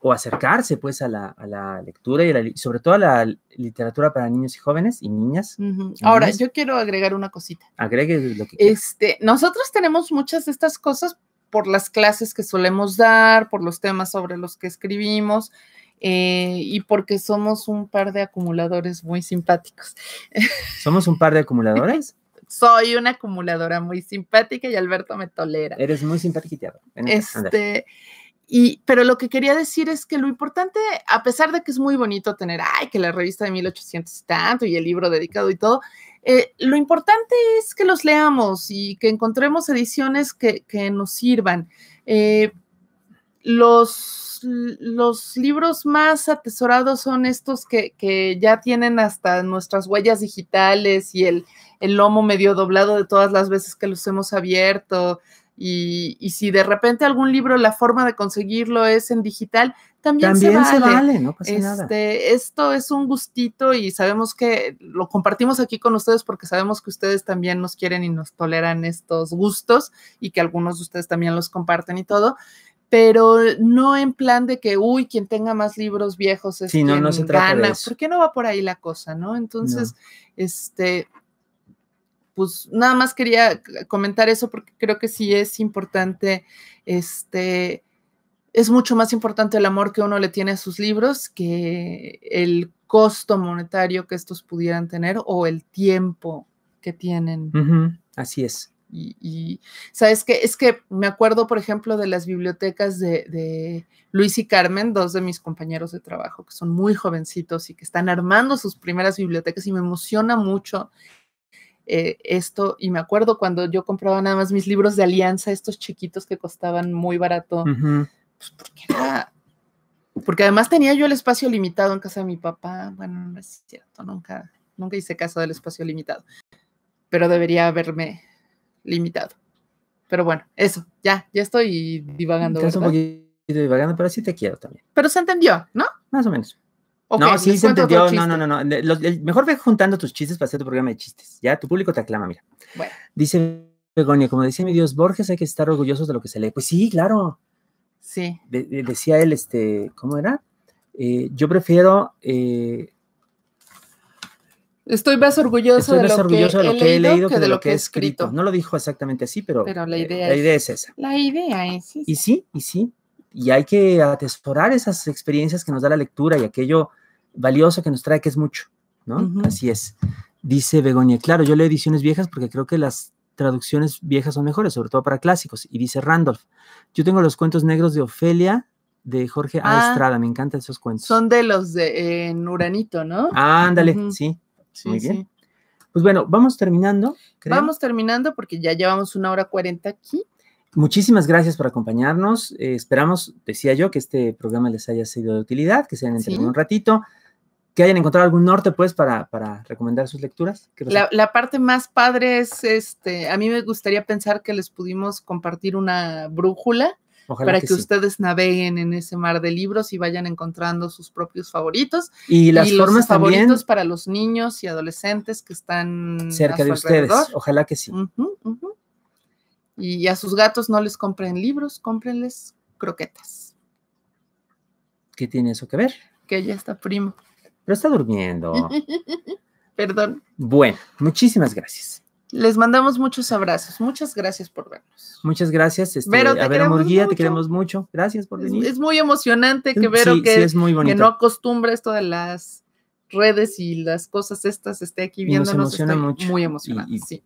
o acercarse pues a la, lectura y la, sobre todo a la literatura para niños y jóvenes y niñas. Ahora, yo quiero agregar una cosita. Agregue lo que este, Nosotros tenemos muchas de estas cosas por las clases que solemos dar, por los temas sobre los que escribimos eh, y porque somos un par de acumuladores muy simpáticos. ¿Somos un par de acumuladores? soy una acumuladora muy simpática y Alberto me tolera. Eres muy simpática. Este, y, pero lo que quería decir es que lo importante, a pesar de que es muy bonito tener, ay, que la revista de 1800 y tanto y el libro dedicado y todo, eh, lo importante es que los leamos y que encontremos ediciones que, nos sirvan. Eh, los, los, libros más atesorados son estos que, que, ya tienen hasta nuestras huellas digitales y el, el lomo medio doblado de todas las veces que los hemos abierto. Y, y si de repente algún libro, la forma de conseguirlo es en digital, también, se, vale. no pasa este, Esto es un gustito y sabemos que lo compartimos aquí con ustedes porque sabemos que ustedes también nos quieren y nos toleran estos gustos y que algunos de ustedes también los comparten y todo pero no en plan de que, uy, quien tenga más libros viejos es quien gana. ¿Por qué no va por ahí la cosa, no? Entonces, este, pues nada más quería comentar eso porque creo que sí es importante, este, es mucho más importante el amor que uno le tiene a sus libros que el costo monetario que estos pudieran tener o el tiempo que tienen. Así es. Y, sabes que es que me acuerdo, por ejemplo, de las bibliotecas de, de, Luis y Carmen, dos de mis compañeros de trabajo que son muy jovencitos y que están armando sus primeras bibliotecas y me emociona mucho eh, esto. Y me acuerdo cuando yo compraba nada más mis libros de alianza, estos chiquitos que costaban muy barato, pues, porque además tenía yo el espacio limitado en casa de mi papá. Bueno, no es cierto, nunca, nunca hice caso del espacio limitado. Pero debería haberme limitado. Pero bueno, eso, ya, ya estoy divagando. divagando, pero sí te quiero también. Pero se entendió, ¿no? Más o menos no, sí, se entendió. No, no, no, mejor ve juntando tus chistes para hacer tu programa de chistes. Ya, tu público te aclama, mira. Dice Begonia, como decía mi Dios Borges, hay que estar orgullosos de lo que se lee. Pues sí, claro. Sí. decía él, este, ¿cómo era? Eh, yo prefiero. Eh, estoy más orgulloso, de, lo que he leído que, de lo, que he escrito. No lo dijo exactamente así, pero, la, eh, idea, es, idea es, esa. La idea es esa. Y sí, y sí. Y hay que atesorar esas experiencias que nos da la lectura y aquello valiosa que nos trae, que es mucho, ¿no? Así es. Dice Begoña, claro, yo leo ediciones viejas porque creo que las traducciones viejas son mejores, sobre todo para clásicos. Y dice Randolph, yo tengo los cuentos negros de Ofelia, de Jorge A. Ah, Estrada, me encantan esos cuentos. Son de los de Uranito, ¿no? Ah, ándale, sí. bien. Pues bueno, vamos terminando. Vamos terminando porque ya llevamos una hora cuarenta aquí. Muchísimas gracias por acompañarnos. Eh, esperamos, decía yo, que este programa les haya sido de utilidad, que se hayan entretenido un ratito que hayan encontrado algún norte, pues, para, recomendar sus lecturas. La, parte más padre es, este, a mí me gustaría pensar que les pudimos compartir una brújula para que, ustedes naveguen en ese mar de libros y vayan encontrando sus propios favoritos. Y las y formas los favoritos para los niños y adolescentes que están cerca de ustedes. Ojalá que sí. Y a sus gatos no les compren libros, cómprenles croquetas. ¿Qué tiene eso que ver? Que ya está primo. Pero está durmiendo. Perdón. Bueno, muchísimas gracias. Les mandamos muchos abrazos. Muchas gracias por vernos. Muchas gracias. Este, te a ver, amor te queremos mucho. Gracias por venir. Es, muy emocionante que veo que, es muy que no acostumbra esto las redes y las cosas estas esté aquí viéndonos. emociona Estoy mucho. Muy emocionante, sí.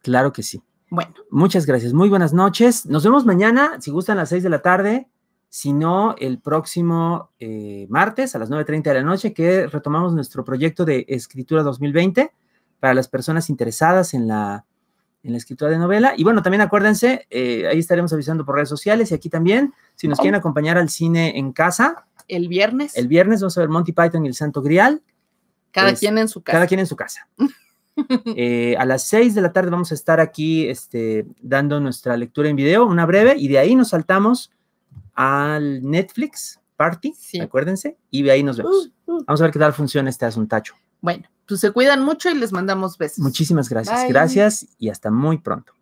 Claro que sí. Bueno. Muchas gracias. Muy buenas noches. Nos vemos mañana, si gustan, a las seis de la tarde sino el próximo eh, martes a las 9.30 de la noche, que retomamos nuestro proyecto de escritura 2020 para las personas interesadas en la, escritura de novela. Y bueno, también acuérdense, eh, ahí estaremos avisando por redes sociales y aquí también, si nos quieren acompañar al cine en casa. El viernes. El viernes vamos a ver Monty Python y el Santo Grial. Cada quien en su casa. Cada quien en su casa. a las 6 de la tarde vamos a estar aquí este, dando nuestra lectura en video, una breve, y de ahí nos saltamos al Netflix Party, acuérdense, y ahí nos vemos. Uh, uh. Vamos a ver qué tal funciona este asuntacho. Bueno, pues se cuidan mucho y les mandamos besos. Muchísimas gracias. Gracias y hasta muy pronto.